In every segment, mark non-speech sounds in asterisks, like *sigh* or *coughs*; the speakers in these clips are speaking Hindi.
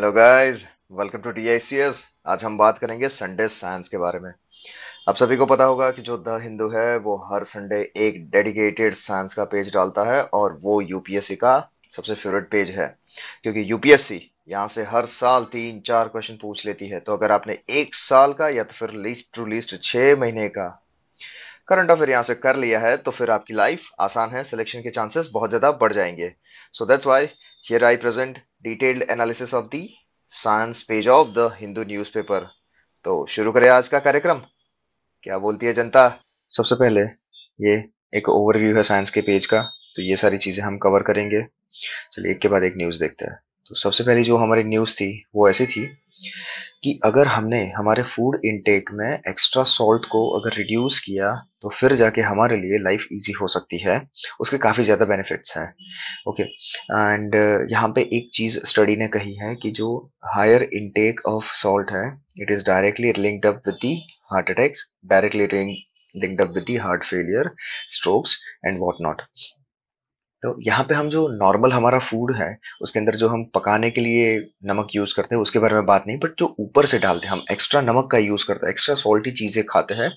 Hello guys welcome to TICS आज हम बात करेंगे संडे साइंस के बारे में आप सभी को पता होगा कि जो द हिंदू है वो हर संडे एक डेडिकेटेड साइंस का पेज डालता है और वो यूपीएससी का सबसे फेवरेट पेज है क्योंकि यूपीएससी यहाँ से हर साल तीन चार क्वेश्चन पूछ लेती है तो अगर आपने एक साल का या तो फिर लीस्ट टू लीस्ट छह महीने का करंट अफेयर यहाँ से कर लिया है तो फिर आपकी लाइफ आसान है सिलेक्शन के चांसेस बहुत ज्यादा बढ़ जाएंगे so that's why Here I present detailed analysis of the science page of the Hindu newspaper. तो शुरू करें आज का कार्यक्रम क्या बोलती है जनता सबसे पहले ये एक ओवरव्यू है साइंस के पेज का तो ये सारी चीज़ें हम कवर करेंगे चलिए एक के बाद एक न्यूज़ देखते हैं तो सबसे पहले जो हमारी न्यूज़ थी वो ऐसी थी कि अगर हमने हमारे फूड इनटेक में एक्स्ट्रा सॉल्ट को अगर रिड्यूस किया तो फिर जाके हमारे लिए लाइफ इजी हो सकती है उसके काफ़ी ज़्यादा बेनिफिट्स हैं ओके एंड यहाँ पे एक चीज़ स्टडी ने कही है कि जो हायर इनटेक ऑफ सॉल्ट है it is directly linked up with the heart attacks directly linked up with the heart failure strokes and what not तो यहाँ पे हम जो नॉर्मल हमारा फूड है उसके अंदर जो हम पकाने के लिए नमक यूज़ करते हैं उसके बारे में बात नहीं बट जो ऊपर से डालते हैं हम एक्स्ट्रा नमक का यूज़ करते हैं एक्स्ट्रा सॉल्टी चीज़ें खाते हैं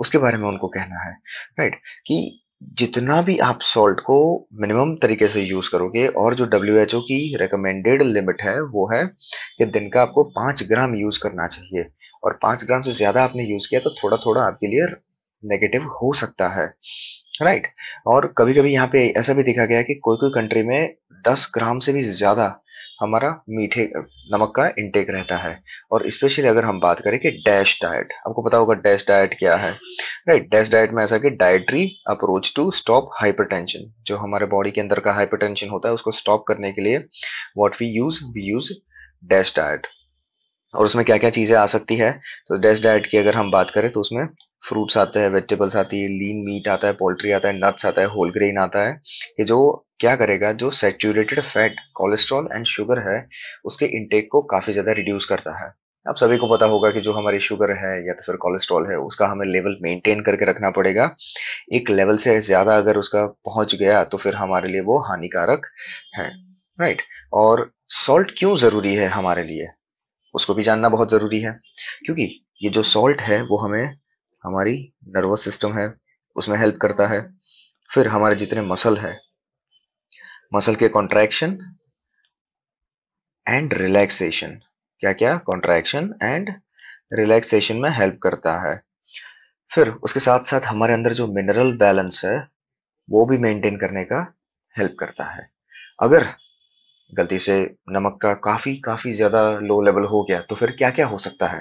उसके बारे में उनको कहना है राइट कि जितना भी आप सॉल्ट को मिनिमम तरीके से यूज करोगे और जो डब्ल्यू एच ओ की रिकमेंडेड लिमिट है वो है कि दिन का आपको पांच ग्राम यूज करना चाहिए और पांच ग्राम से ज्यादा आपने यूज किया तो थोड़ा थोड़ा आपके लिए नेगेटिव हो सकता है राइट और कभी कभी यहाँ पे ऐसा भी देखा गया कि कोई कोई कंट्री में दस ग्राम से भी ज़्यादा हमारा मीठे नमक का इंटेक रहता है और स्पेशली अगर हम बात करें कि डैश डाइट आपको पता होगा डैश डाइट क्या है राइट डैश डाइट में ऐसा कि dietary approach to stop hypertension जो हमारे बॉडी के अंदर का हाइपरटेंशन होता है उसको स्टॉप करने के लिए what we use we use DASH diet और उसमें क्या क्या चीज़ें आ सकती है तो डेस्ट डाइट की अगर हम बात करें तो उसमें फ्रूट्स आते हैं वेजिटेबल्स आती है लीन मीट आता है पोल्ट्री आता है नट्स आता है होल ग्रेन आता है ये जो क्या करेगा जो saturated fat cholesterol and sugar है उसके इनटेक को काफ़ी ज़्यादा रिड्यूस करता है अब सभी को पता होगा कि जो हमारी शुगर है या तो फिर कोलेस्ट्रॉल है उसका हमें लेवल मेंटेन करके रखना पड़ेगा एक लेवल से ज़्यादा अगर उसका पहुंच गया तो फिर हमारे लिए वो हानिकारक है राइट और सॉल्ट क्यों ज़रूरी है हमारे लिए उसको भी जानना बहुत ज़रूरी है क्योंकि ये जो सॉल्ट है वो हमें हमारी नर्वस सिस्टम है उसमें हेल्प करता है फिर हमारे जितने मसल है मसल के कॉन्ट्रैक्शन एंड रिलैक्सेशन क्या क्या कॉन्ट्रैक्शन एंड रिलैक्सेशन में हेल्प करता है फिर उसके साथ साथ हमारे अंदर जो मिनरल बैलेंस है वो भी मेंटेन करने का हेल्प करता है अगर गलती से नमक का काफ़ी काफ़ी ज़्यादा लो लेवल हो गया तो फिर क्या क्या हो सकता है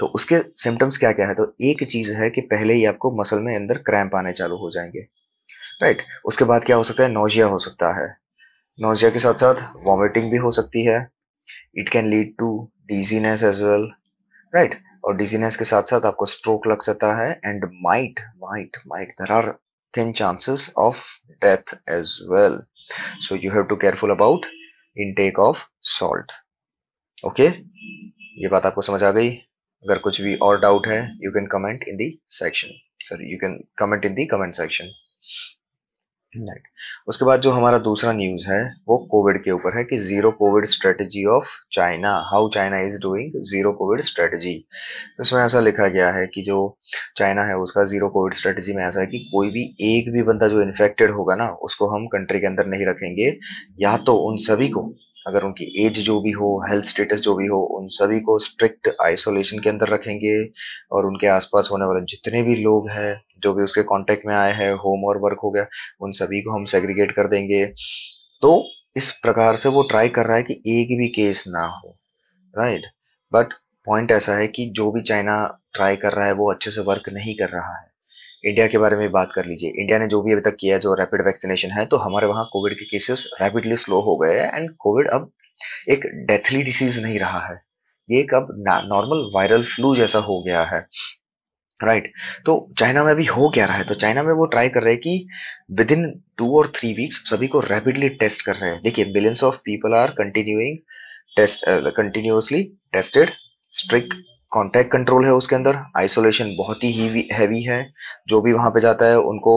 तो उसके सिम्टम्स क्या क्या है तो एक चीज़ है कि पहले ही आपको मसल में अंदर क्रैम्प आने चालू हो जाएंगे राइट right. उसके बाद क्या हो सकता है नोजिया हो सकता है नोजिया के साथ साथ वॉमिटिंग भी हो सकती है it can lead to dizziness as well right और डिजीनेस के साथ साथ आपको स्ट्रोक लग सकता है and might might might there are thin chances of death as well so you have to careful about intake of salt okay ये बात आपको समझ आ गई अगर कुछ भी और डाउट है you can comment in the section sorry you can comment in the comment section right उसके बाद जो हमारा दूसरा न्यूज है वो कोविड के ऊपर है कि zero COVID strategy of China how China is doing zero COVID strategy इसमें ऐसा लिखा गया है कि जो चाइना है उसका जीरो कोविड स्ट्रेटजी में ऐसा है कि कोई भी एक भी बंदा जो इन्फेक्टेड होगा ना उसको हम कंट्री के अंदर नहीं रखेंगे या तो उन सभी को अगर उनकी एज जो भी हो हेल्थ स्टेटस जो भी हो उन सभी को स्ट्रिक्ट आइसोलेशन के अंदर रखेंगे और उनके आसपास होने वाले जितने भी लोग हैं जो भी उसके कांटेक्ट में आए हैं होम और वर्क हो गया उन सभी को हम सेग्रीगेट कर देंगे तो इस प्रकार से वो ट्राई कर रहा है कि एक भी केस ना हो राइट बट पॉइंट ऐसा है कि जो भी चाइना ट्राई कर रहा है वो अच्छे से वर्क नहीं कर रहा है इंडिया के बारे में बात कर लीजिए इंडिया ने जो भी अभी तक किया जो रैपिड वैक्सीनेशन है तो हमारे वहाँ कोविड के केसेस रैपिडली स्लो हो गए हैं एंड कोविड अब एक डेथली डिसीज नहीं रहा है ये एक अब नॉर्मल वायरल फ्लू जैसा हो गया है राइट right. तो चाइना में अभी हो क्या रहा है तो चाइना में वो ट्राई कर रहे हैं कि विद इन टू और थ्री वीक्स सभी को रैपिडली टेस्ट कर रहे हैं देखिए millions of people are continuing test continuously tested strict contact control है उसके अंदर आइसोलेशन बहुत ही हैवी है जो भी वहां पे जाता है उनको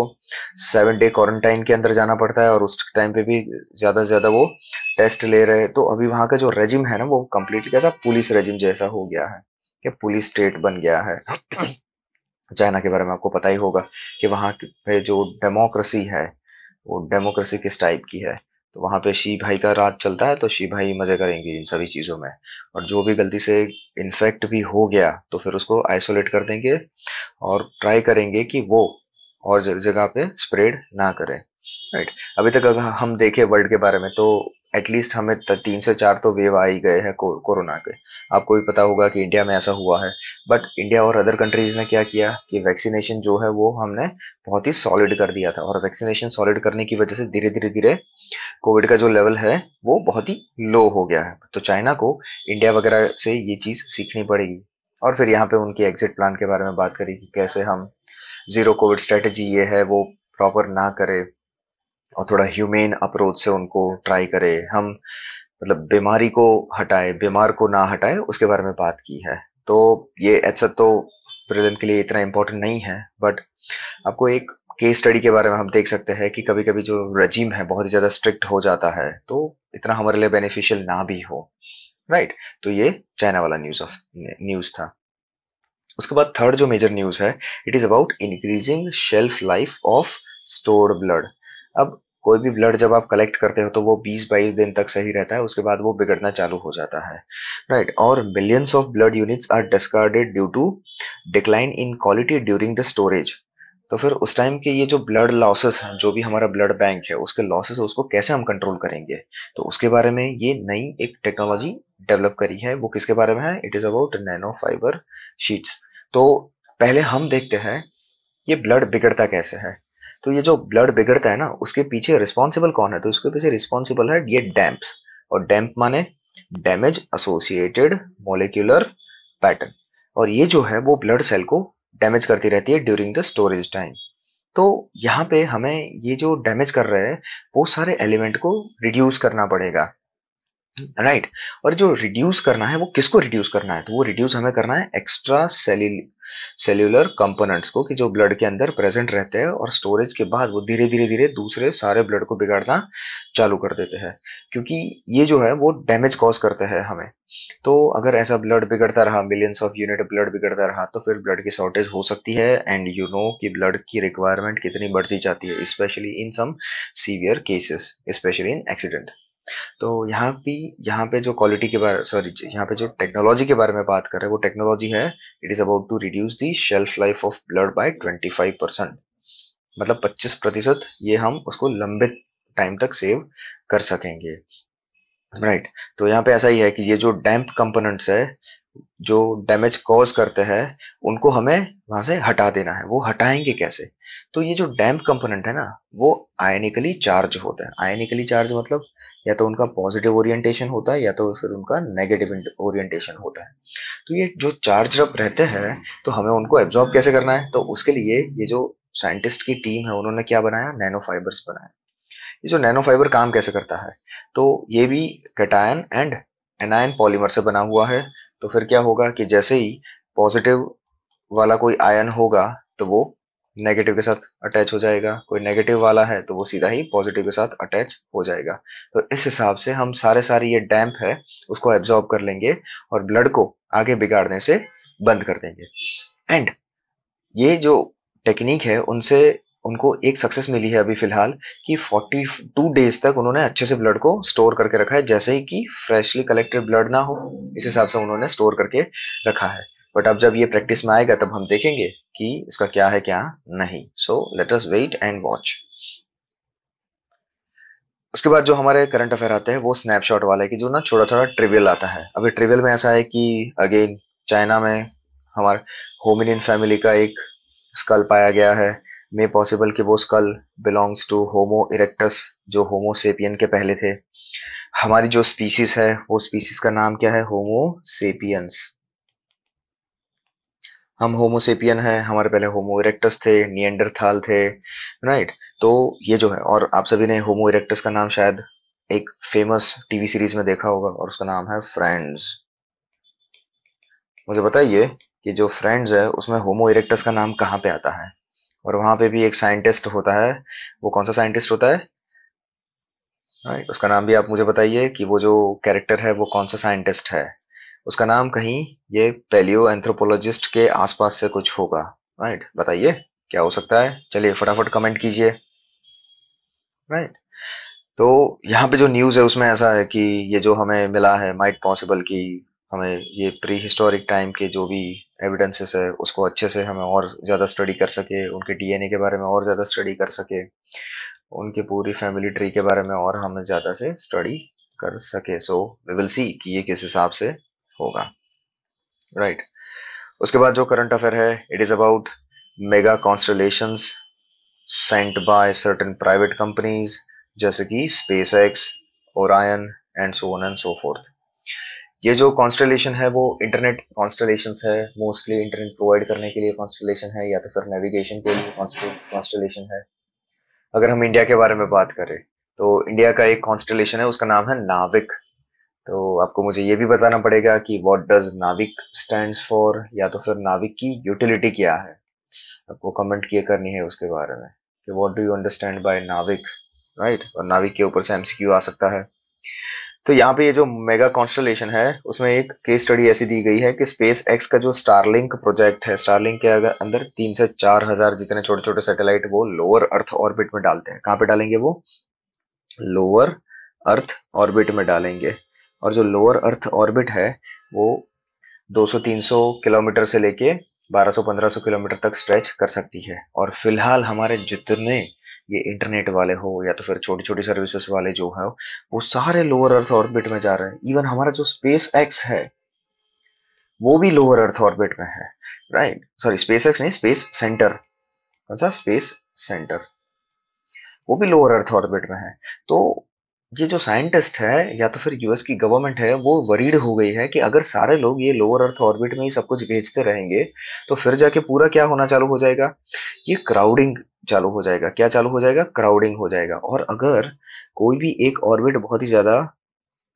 सेवन डे क्वारंटाइन के अंदर जाना पड़ता है और उस टाइम पे भी ज्यादा से ज्यादा वो टेस्ट ले रहे हैं तो अभी वहां का जो रेजिम है ना वो कम्प्लीटली कैसा पुलिस रेजिम जैसा हो गया है कि पुलिस स्टेट बन गया है *coughs* चाइना के बारे में आपको पता ही होगा कि वहां पे जो डेमोक्रेसी है वो डेमोक्रेसी किस टाइप की है तो वहां पे शी भाई का राज चलता है तो शी भाई मजे करेंगे इन सभी चीज़ों में और जो भी गलती से इन्फेक्ट भी हो गया तो फिर उसको आइसोलेट कर देंगे और ट्राई करेंगे कि वो और जगह पे स्प्रेड ना करे राइट अभी तक अगर हम देखें वर्ल्ड के बारे में तो एटलीस्ट हमें तीन से चार तो वेव आई गए हैं कोरोना के आपको भी पता होगा कि इंडिया में ऐसा हुआ है बट इंडिया और अदर कंट्रीज ने क्या किया कि वैक्सीनेशन जो है वो हमने बहुत ही सॉलिड कर दिया था और वैक्सीनेशन सॉलिड करने की वजह से धीरे धीरे धीरे कोविड का जो लेवल है वो बहुत ही लो हो गया है तो चाइना को इंडिया वगैरह से ये चीज़ सीखनी पड़ेगी और फिर यहाँ पे उनके एग्जिट प्लान के बारे में बात करी कि कैसे हम जीरो कोविड स्ट्रेटेजी ये है वो प्रॉपर ना करें और थोड़ा ह्यूमेन अप्रोच से उनको ट्राई करें हम मतलब बीमारी को हटाए बीमार को ना हटाए उसके बारे में बात की है तो ये ऐसा तो प्रिलिम के लिए इतना इम्पोर्टेंट नहीं है बट आपको एक केस स्टडी के बारे में हम देख सकते हैं कि कभी कभी जो रजीम है बहुत ही ज़्यादा स्ट्रिक्ट हो जाता है तो इतना हमारे लिए बेनिफिशियल ना भी हो राइट right? तो ये चाइना वाला न्यूज ऑफ न्यूज था उसके बाद थर्ड जो मेजर न्यूज है it is about increasing shelf life of stored blood अब कोई भी ब्लड जब आप कलेक्ट करते हो तो वो 20-22 दिन तक सही रहता है उसके बाद वो बिगड़ना चालू हो जाता है राइट right? और millions of blood units are discarded due to decline in quality during the storage तो फिर उस टाइम के ये जो ब्लड लॉसेस हैं जो भी हमारा ब्लड बैंक है उसके लॉसेस है उसको कैसे हम कंट्रोल करेंगे तो उसके बारे में ये नई एक टेक्नोलॉजी डेवलप करी है वो किसके बारे में है it is about nano fibre sheets तो पहले हम देखते हैं ये ब्लड बिगड़ता कैसे है तो ये जो ब्लड बिगड़ता है ना उसके पीछे रिस्पॉन्सिबल कौन है तो उसके पीछे रिस्पॉन्सिबल है ये डैम्प्स और डैम्प माने डैमेज एसोसिएटेड मोलिकुलर पैटर्न और ये जो है वो ब्लड सेल को डैमेज करती रहती है ड्यूरिंग द स्टोरेज टाइम तो यहाँ पे हमें ये जो डैमेज कर रहे हैं वो सारे एलिमेंट को रिड्यूस करना पड़ेगा राइट right. और जो रिड्यूस करना है वो किसको रिड्यूस करना है तो वो रिड्यूस हमें करना है एक्स्ट्रा सेल्यूल सेल्यूलर कंपोनेंट्स को कि जो ब्लड के अंदर प्रेजेंट रहते हैं और स्टोरेज के बाद वो धीरे धीरे धीरे दूसरे सारे ब्लड को बिगाड़ना चालू कर देते हैं क्योंकि ये जो है वो डैमेज कॉज करते हैं हमें तो अगर ऐसा ब्लड बिगड़ता रहा मिलियंस ऑफ यूनिट ब्लड बिगड़ता रहा तो फिर ब्लड की शॉर्टेज हो सकती है एंड यू नो कि ब्लड की रिक्वायरमेंट कितनी बढ़ती जाती है specially in some severe cases specially in accident तो यहाँ पे यहाँ पे जो क्वालिटी के बारे सॉरी यहाँ पे जो टेक्नोलॉजी के बारे में बात कर रहे हैं वो टेक्नोलॉजी है it is about to reduce the shelf life of blood by 25 percent मतलब 25 प्रतिशत ये हम उसको लंबे टाइम तक सेव कर सकेंगे राइट right. तो यहाँ पे ऐसा ही है कि ये जो डैम्प कंपोनेंट्स है जो डैमेज कॉज करते हैं उनको हमें वहां से हटा देना है वो हटाएंगे कैसे तो ये जो डैम्प कंपोनेंट है ना वो आयनिकली चार्ज होता है आयनिकली चार्ज मतलब या तो उनका पॉजिटिव ओरिएंटेशन होता है या तो फिर उनका नेगेटिव ओरिएंटेशन होता है तो ये जो चार्ज रब रहते हैं तो हमें उनको एब्जॉर्ब कैसे करना है तो उसके लिए ये जो साइंटिस्ट की टीम है उन्होंने क्या बनाया नैनो फाइबर्स बनाया ये जो नैनो फाइबर काम कैसे करता है तो ये भी कैटायन एंड एनायन पॉलीमर से बना हुआ है तो फिर क्या होगा कि जैसे ही पॉजिटिव वाला कोई आयन होगा तो वो नेगेटिव के साथ अटैच हो जाएगा कोई नेगेटिव वाला है तो वो सीधा ही पॉजिटिव के साथ अटैच हो जाएगा तो इस हिसाब से हम सारे सारे ये डैम्प है उसको एब्जॉर्ब कर लेंगे और ब्लड को आगे बिगाड़ने से बंद कर देंगे एंड ये जो टेक्निक है उनसे उनको एक सक्सेस मिली है अभी फिलहाल कि 42 डेज तक उन्होंने अच्छे से ब्लड को स्टोर करके रखा है जैसे ही कि फ्रेशली कलेक्टेड ब्लड ना हो इस हिसाब से उन्होंने स्टोर करके रखा है बट अब जब ये प्रैक्टिस में आएगा तब हम देखेंगे कि इसका क्या है क्या नहीं so let us wait and watch उसके बाद जो हमारे करंट अफेयर आते हैं वो स्नैपशॉट वाला है कि जो ना छोटा छोटा ट्रिवियल आता है अभी ट्रिवियल में ऐसा है कि अगेन चाइना में हमारे होमिनियन फैमिली का एक स्कल पाया गया है मे पॉसिबल कि वो skull belongs to homo erectus जो होमो सेपियन के पहले थे हमारी जो स्पीसीज है वो स्पीसीज का नाम क्या है होमो सेपियंस हम होमोसेपियन है हमारे पहले होमो इरेक्टस थे नियंडरथाल थे राइट तो ये जो है और आप सभी ने होमो इरेक्टस का नाम शायद एक फेमस टीवी सीरीज में देखा होगा और उसका नाम है फ्रेंड्स मुझे बताइए कि जो फ्रेंड्स है उसमें होमो इरेक्टस का नाम कहाँ पे आता है और वहां पे भी एक साइंटिस्ट होता है वो कौन सा साइंटिस्ट होता है राइट उसका नाम भी आप मुझे बताइए कि वो जो कैरेक्टर है वो कौन सा साइंटिस्ट है उसका नाम कहीं ये पेलियो एंथ्रोपोलॉजिस्ट के आसपास से कुछ होगा राइट बताइए क्या हो सकता है चलिए फटाफट कमेंट कीजिए राइट तो यहाँ पे जो न्यूज है उसमें ऐसा है कि ये जो हमें मिला है माइट पॉसिबल कि हमें ये प्री हिस्टोरिक टाइम के जो भी एविडेंसेस है उसको अच्छे से हमें और ज़्यादा स्टडी कर सके उनके डीएनए के बारे में और ज़्यादा स्टडी कर सके उनके पूरी फैमिली ट्री के बारे में और हमें ज़्यादा से स्टडी कर सके सो वी विल सी कि ये किस हिसाब से होगा राइट right. उसके बाद जो करंट अफेयर है it is about mega constellation sent by certain private companies जैसे कि SpaceX Orion and so one and so forth ये जो कॉन्स्टलेशन है वो इंटरनेट कॉन्स्टलेशन है मोस्टली इंटरनेट प्रोवाइड करने के लिए कॉन्स्टलेशन है या तो फिर नेविगेशन के लिए कॉन्स्टलेशन है अगर हम इंडिया के बारे में बात करें तो इंडिया का एक कॉन्स्टलेशन है उसका नाम है नाविक तो आपको मुझे ये भी बताना पड़ेगा कि what does NavIC stand for या तो फिर नाविक की यूटिलिटी क्या है आपको कमेंट किए करनी है उसके बारे में कि do you understand by NavIC right और नाविक के ऊपर से एमसीक्यू आ सकता है तो यहाँ पे ये जो मेगा कॉन्स्टलेशन है उसमें एक केस स्टडी ऐसी दी गई है कि स्पेस एक्स का जो स्टारलिंक प्रोजेक्ट है स्टारलिंक के अगर अंदर तीन से चार हजार जितने छोटे छोटे सैटेलाइट वो लोअर अर्थ ऑर्बिट में डालते हैं कहाँ पे डालेंगे वो लोअर अर्थ ऑर्बिट में डालेंगे और जो लोअर अर्थ ऑर्बिट है वो दो सौ किलोमीटर से लेके 1200-1500 किलोमीटर तक स्ट्रेच कर सकती है और फिलहाल हमारे जितने ये इंटरनेट वाले हो या तो फिर छोटी छोटी सर्विसेज वाले जो है वो सारे लोअर अर्थ ऑर्बिट में जा रहे हैं इवन हमारा जो स्पेस एक्स है वो भी लोअर अर्थ ऑर्बिट में है राइट सॉरी स्पेस एक्स नहीं स्पेस सेंटर कौन सा स्पेस सेंटर वो भी लोअर अर्थ ऑर्बिट में है तो ये जो साइंटिस्ट है या तो फिर यूएस की गवर्नमेंट है वो वरीड हो गई है कि अगर सारे लोग ये लोअर अर्थ ऑर्बिट में ही सब कुछ भेजते रहेंगे तो फिर जाके पूरा क्या होना चालू हो जाएगा ये क्राउडिंग चालू हो जाएगा क्या चालू हो जाएगा क्राउडिंग हो जाएगा और अगर कोई भी एक ऑर्बिट बहुत ही ज्यादा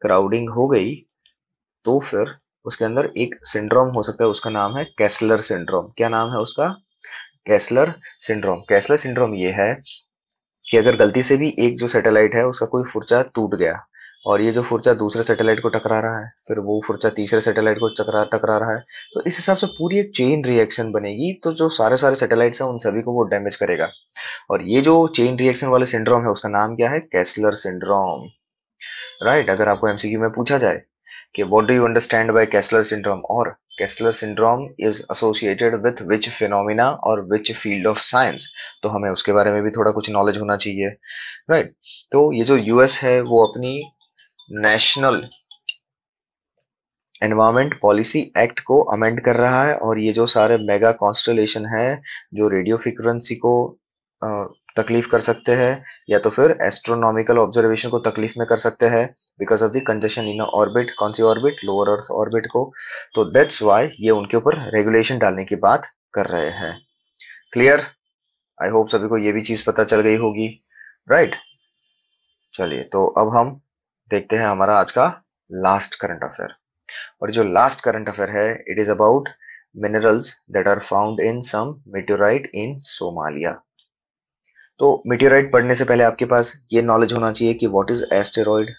क्राउडिंग हो गई तो फिर उसके अंदर एक सिंड्रोम हो सकता है उसका नाम है कैसलर सिंड्रोम क्या नाम है उसका कैसलर सिंड्रोम कैसलर सिंड्रोम ये है कि अगर गलती से भी एक जो सैटेलाइट है उसका कोई फुर्चा टूट गया और ये जो फुर्चा दूसरे सैटेलाइट को टकरा रहा है फिर वो फुर्चा तीसरे सैटेलाइट को टकरा टकरा रहा है तो इस हिसाब से पूरी एक चेन रिएक्शन बनेगी तो जो सारे सारे सैटेलाइट्स हैं उन सभी को वो डैमेज करेगा और ये जो चेन रिएक्शन वाले सिंड्रोम है उसका नाम क्या है कैसलर सिंड्रोम राइट अगर आपको एमसीक्यू में पूछा जाए कि what do you understand by Kessler syndrome और Kessler syndrome is associated with which phenomena और विच फील्ड ऑफ साइंस तो हमें उसके बारे में भी थोड़ा कुछ नॉलेज होना चाहिए राइट right? तो ये जो यूएस है वो अपनी नेशनल एनवायरमेंट पॉलिसी एक्ट को अमेंड कर रहा है और ये जो सारे मेगा कॉन्स्टलेशन है जो रेडियो फ्रिक्वेंसी को तकलीफ कर सकते हैं या तो फिर एस्ट्रोनॉमिकल ऑब्जर्वेशन को तकलीफ में कर सकते हैं because of the congestion in orbit कौन सी ऑर्बिट लोअर अर्थ ऑर्बिट को तो दैट्स वाई ये उनके ऊपर रेगुलेशन डालने की बात कर रहे हैं क्लियर आई होप सभी को ये भी चीज पता चल गई होगी राइट right? चलिए तो अब हम देखते हैं हमारा आज का लास्ट करंट अफेयर और जो लास्ट करंट अफेयर है it is about minerals that are found in some meteorite in Somalia तो मिट्योराइट पढ़ने से पहले आपके पास ये नॉलेज होना चाहिए कि व्हाट इज एस्टेरॉइड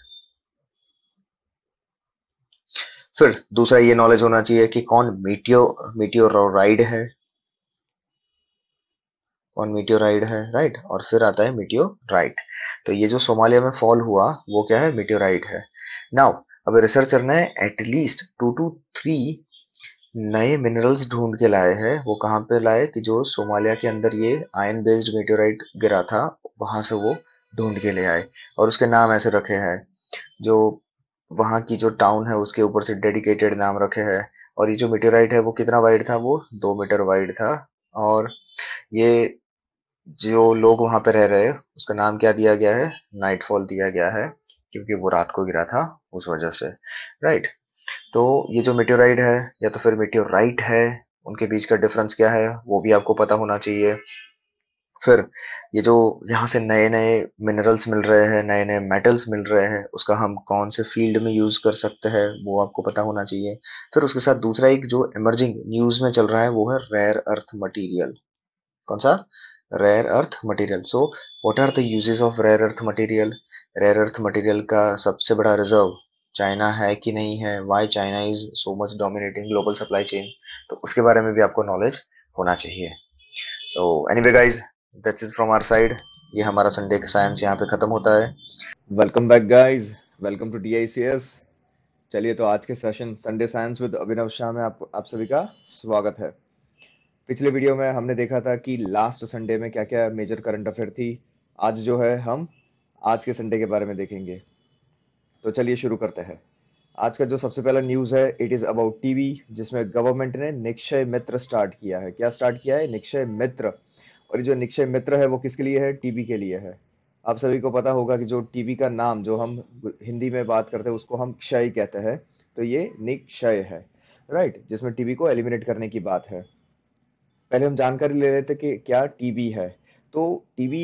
फिर दूसरा ये नॉलेज होना चाहिए कि कौन मीटियो मीटियोराइड है कौन मीटियोराइड है राइट और फिर आता है मीटियोराइट तो ये जो सोमालिया में फॉल हुआ वो क्या है मीटियोराइट है नाउ अब रिसर्च करना है एटलीस्ट टू टू थ्री नए मिनरल्स ढूंढ के लाए हैं वो कहाँ पे लाए कि जो सोमालिया के अंदर ये आयन बेस्ड मेटोराइट गिरा था वहां से वो ढूंढ के ले आए और उसके नाम ऐसे रखे हैं जो वहाँ की जो टाउन है उसके ऊपर से डेडिकेटेड नाम रखे हैं और ये जो मेटोराइट है वो कितना वाइड था वो दो मीटर वाइड था और ये जो लोग वहाँ पे रह रहे उसका नाम क्या दिया गया है नाइटफॉल दिया गया है क्योंकि वो रात को गिरा था उस वजह से राइट तो ये जो मेट्योराइड है या तो फिर मेट्योराइट है उनके बीच का डिफरेंस क्या है वो भी आपको पता होना चाहिए फिर ये जो यहाँ से नए नए मिनरल्स मिल रहे हैं नए नए मेटल्स मिल रहे हैं उसका हम कौन से फील्ड में यूज़ कर सकते हैं वो आपको पता होना चाहिए फिर उसके साथ दूसरा एक जो इमर्जिंग न्यूज़ में चल रहा है वो है रेयर अर्थ मटेरियल कौन सा rare earth material so what are the uses of rare earth material rare earth material का सबसे बड़ा रिजर्व चाइना है कि नहीं है why China is so much dominating global supply chain तो उसके बारे में भी आपको नॉलेज होना चाहिए so any guys that's is from our side ये हमारा संडे का साइंस यहाँ पे खत्म होता है welcome back guys welcome to T चलिए तो आज के session Sunday science with Abhinav Shah में आप आप सभी का स्वागत है पिछले वीडियो में हमने देखा था कि लास्ट संडे में क्या क्या मेजर करंट अफेयर थी आज जो है हम आज के संडे के बारे में देखेंगे तो चलिए शुरू करते हैं आज का जो सबसे पहला न्यूज है इट इज अबाउट टीवी जिसमें गवर्नमेंट ने निक्षय मित्र स्टार्ट किया है क्या स्टार्ट किया है निक्षय मित्र और जो निक्षय मित्र है वो किसके लिए है टीवी के लिए है आप सभी को पता होगा कि जो टीवी का नाम जो हम हिंदी में बात करते हैं उसको हम क्षय कहते हैं तो ये निक्षय है राइट जिसमें टीवी को एलिमिनेट करने की बात है पहले हम जानकारी ले रहे थे कि क्या टीबी है तो टीबी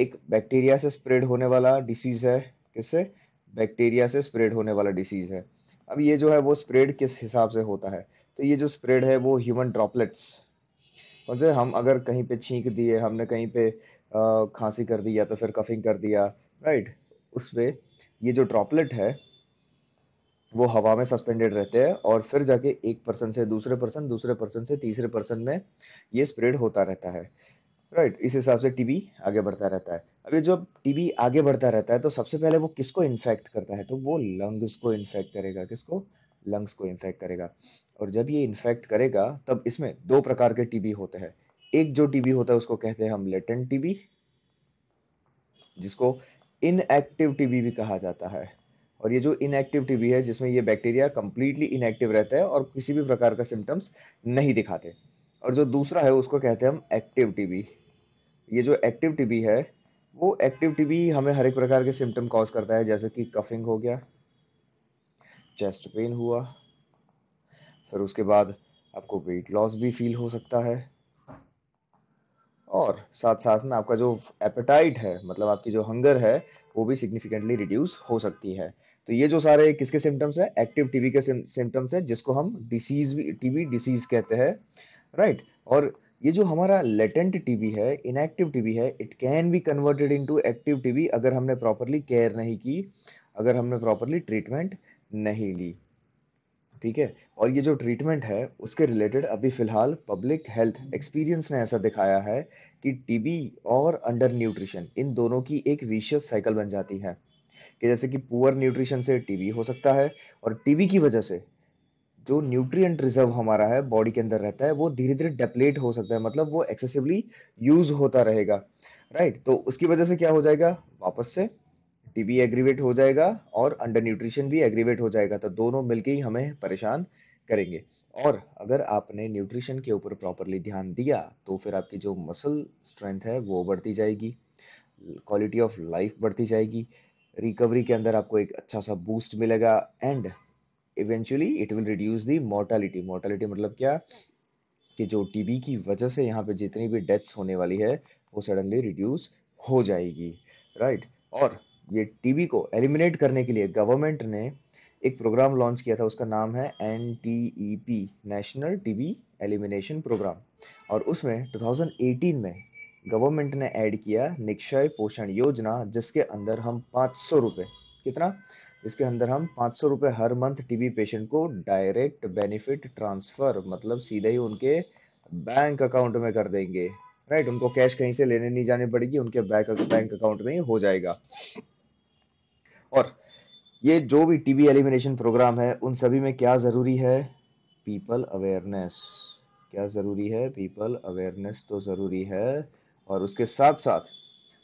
एक बैक्टीरिया से स्प्रेड होने वाला डिसीज है किससे बैक्टीरिया से स्प्रेड होने वाला डिसीज़ है अब ये जो है वो स्प्रेड किस हिसाब से होता है तो ये जो स्प्रेड है वो ह्यूमन ड्रॉपलेट्स कौन से हम अगर कहीं पे छींक दिए हमने कहीं पे खांसी कर दी या तो फिर कफिंग कर दिया राइट उस पर ये जो ड्रॉपलेट है वो हवा में सस्पेंडेड रहते हैं और फिर जाके एक पर्सन से दूसरे पर्सन दूसरे पर्सन से तीसरे पर्सन में ये स्प्रेड होता रहता है राइट right. इस हिसाब से टीबी आगे बढ़ता रहता है अब ये जब टीबी आगे बढ़ता रहता है तो सबसे पहले वो किसको इन्फेक्ट करता है तो वो लंग्स को इन्फेक्ट करेगा किसको लंग्स को इन्फेक्ट करेगा और जब ये इन्फेक्ट करेगा तब इसमें दो प्रकार के टीबी होते हैं एक जो टीबी होता है उसको कहते हैं हम लेटेंट टीबी जिसको इनएक्टिव टीबी भी कहा जाता है और ये जो इनएक्टिव टीबी है जिसमें ये बैक्टीरिया कंप्लीटली इनएक्टिव रहता है और किसी भी प्रकार का सिम्टम्स नहीं दिखाते और जो दूसरा है उसको कहते हैं हम एक्टिव टीबी ये जो एक्टिव टीबी है वो एक्टिव टीबी हमें हर एक प्रकार के सिम्टम कॉज करता है जैसे कि कफिंग हो गया चेस्ट पेन हुआ फिर उसके बाद आपको वेट लॉस भी फील हो सकता है और साथ साथ में आपका जो एपेटाइट है मतलब आपकी जो हंगर है वो भी सिग्निफिकेंटली रिड्यूस हो सकती है तो ये जो सारे किसके सिम्टम्स हैं एक्टिव टीबी के सिम्टम्स हैं जिसको हम डिसीज टीबी डिसीज कहते हैं राइट और ये जो हमारा लेटेंट टीबी है इनएक्टिव टीबी है it can be converted into active TB अगर हमने प्रॉपरली केयर नहीं की अगर हमने प्रॉपरली ट्रीटमेंट नहीं ली ठीक है और ये जो ट्रीटमेंट है उसके रिलेटेड अभी फिलहाल पब्लिक हेल्थ एक्सपीरियंस ने ऐसा दिखाया है कि टीबी और अंडर न्यूट्रिशन इन दोनों की एक विशियस साइकिल बन जाती है कि जैसे कि पुअर न्यूट्रिशन से टीबी हो सकता है और टीबी की वजह से जो न्यूट्रिएंट रिजर्व हमारा है बॉडी के अंदर रहता है वो धीरे धीरे डेपलेट हो सकता है मतलब वो एक्सेसिवली यूज होता रहेगा राइट तो उसकी वजह से क्या हो जाएगा वापस से टीबी एग्रीवेट हो जाएगा और अंडर न्यूट्रिशन भी एग्रीवेट हो जाएगा तो दोनों मिलके ही हमें परेशान करेंगे और अगर आपने न्यूट्रिशन के ऊपर प्रॉपरली ध्यान दिया तो फिर आपकी जो मसल स्ट्रेंथ है वो बढ़ती जाएगी क्वालिटी ऑफ लाइफ बढ़ती जाएगी रिकवरी के अंदर आपको एक अच्छा सा बूस्ट मिलेगा and eventually it will reduce the mortality mortality मतलब क्या कि जो टीबी की वजह से यहाँ पे जितनी भी डेथ्स होने वाली है वो सडनली रिड्यूस हो जाएगी राइट right? और ये टीबी को एलिमिनेट करने के लिए गवर्नमेंट ने एक प्रोग्राम लॉन्च किया था उसका नाम है N T national TB elimination programme और उसमें 2018 में गवर्नमेंट ने ऐड किया निक्षय पोषण योजना जिसके अंदर हम पाँच सौ रुपये कितना इसके अंदर हम पाँच सौ रुपये हर मंथ टीबी पेशेंट को डायरेक्ट बेनिफिट ट्रांसफ़र मतलब सीधे ही उनके बैंक अकाउंट में कर देंगे राइट उनको कैश कहीं से लेने नहीं जानी पड़ेगी उनके बैंक बैंक अकाउंट में ही हो जाएगा और ये जो भी टीबी एलिमिनेशन प्रोग्राम है उन सभी में क्या ज़रूरी है पीपल अवेयरनेस क्या ज़रूरी है पीपल अवेयरनेस तो ज़रूरी है और उसके साथ साथ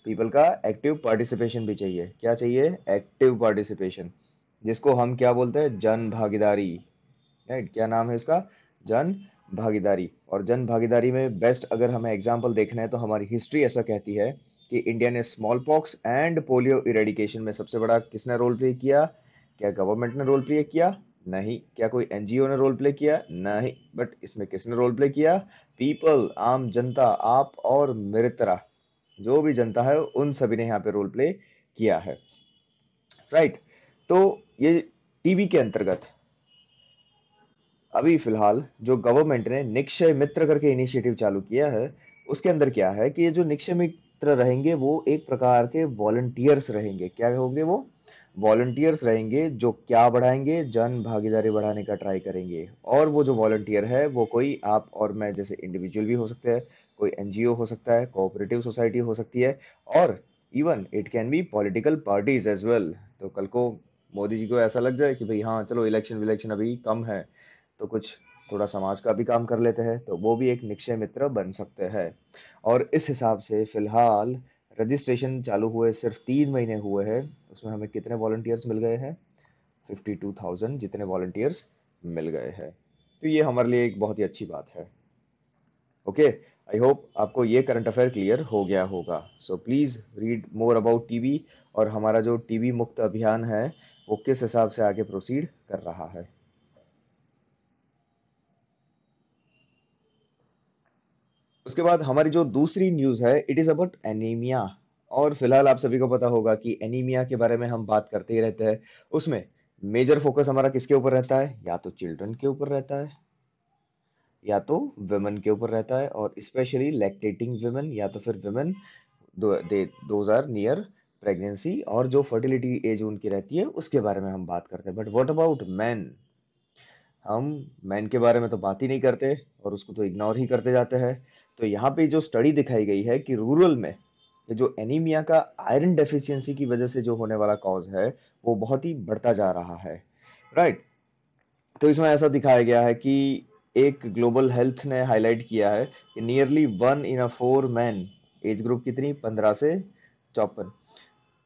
पीपल का एक्टिव पार्टिसिपेशन भी चाहिए क्या चाहिए एक्टिव पार्टिसिपेशन जिसको हम क्या बोलते हैं जन भागीदारी राइट क्या नाम है इसका जन भागीदारी और जन भागीदारी में बेस्ट अगर हमें एग्जाम्पल देखना है तो हमारी हिस्ट्री ऐसा कहती है कि इंडिया ने smallpox and polio eradication में सबसे बड़ा किसने रोल प्ले किया क्या गवर्नमेंट ने रोल प्ले किया नहीं क्या कोई एनजीओ ने रोल प्ले किया नहीं बट इसमें किसने रोल प्ले किया पीपल आम जनता आप और मेरे तरह जो भी जनता है उन सभी ने यहाँ पे रोल प्ले किया है राइट तो ये टीवी के अंतर्गत अभी फिलहाल जो गवर्नमेंट ने निक्षय मित्र करके इनिशिएटिव चालू किया है उसके अंदर क्या है कि ये जो निक्षय मित्र रहेंगे वो एक प्रकार के वॉलंटियर्स रहेंगे क्या होंगे वो वॉल्टियर्स रहेंगे जो क्या बढ़ाएंगे जन भागीदारी बढ़ाने का ट्राई करेंगे और वो जो वॉलंटियर है वो कोई आप और मैं जैसे इंडिविजुअल भी हो सकते हैं कोई एनजीओ हो सकता है कोऑपरेटिव सोसाइटी हो सकती है और even it can be political parties as well तो कल को मोदी जी को ऐसा लग जाए कि भाई हाँ चलो इलेक्शन विलेक्शन अभी कम है तो कुछ थोड़ा समाज का भी काम कर लेते हैं तो वो भी एक निक्षय मित्र बन सकते हैं और इस हिसाब से फिलहाल रजिस्ट्रेशन चालू हुए सिर्फ तीन महीने हुए हैं उसमें हमें कितने वॉल्टियर्स मिल गए हैं फिफ्टी टू थाउजेंड जितने वॉल्टियर्स मिल गए हैं तो ये हमारे लिए एक बहुत ही अच्छी बात है ओके आई होप आपको ये करंट अफेयर क्लियर हो गया होगा so please read more about TB और हमारा जो टीबी मुक्त अभियान है वो किस हिसाब से आगे प्रोसीड कर रहा है उसके बाद हमारी जो दूसरी न्यूज़ है इट इज़ अबाउट एनीमिया और फिलहाल आप सभी को पता होगा कि एनीमिया के बारे में हम बात करते ही रहते हैं उसमें मेजर फोकस हमारा किसके ऊपर रहता है या तो चिल्ड्रन के ऊपर रहता है या तो वेमेन के ऊपर रहता है और स्पेशली लैक्टेटिंग वेमेन या तो फिर वेमेन दो आर नियर प्रेगनेंसी और जो फर्टिलिटी एज उनकी रहती है उसके बारे में हम बात करते हैं बट वॉट अबाउट मैन हम मैन के बारे में तो बात ही नहीं करते और उसको तो इग्नोर ही करते जाते हैं तो यहाँ पे जो स्टडी दिखाई गई है कि रूरल में जो एनीमिया का आयरन डेफिशिएंसी की वजह से जो होने वाला कॉज है वो बहुत ही बढ़ता जा रहा है राइट right. तो इसमें ऐसा दिखाया गया है कि एक ग्लोबल हेल्थ ने हाईलाइट किया है कि nearly one in a four man age group कितनी पंद्रह से चौपन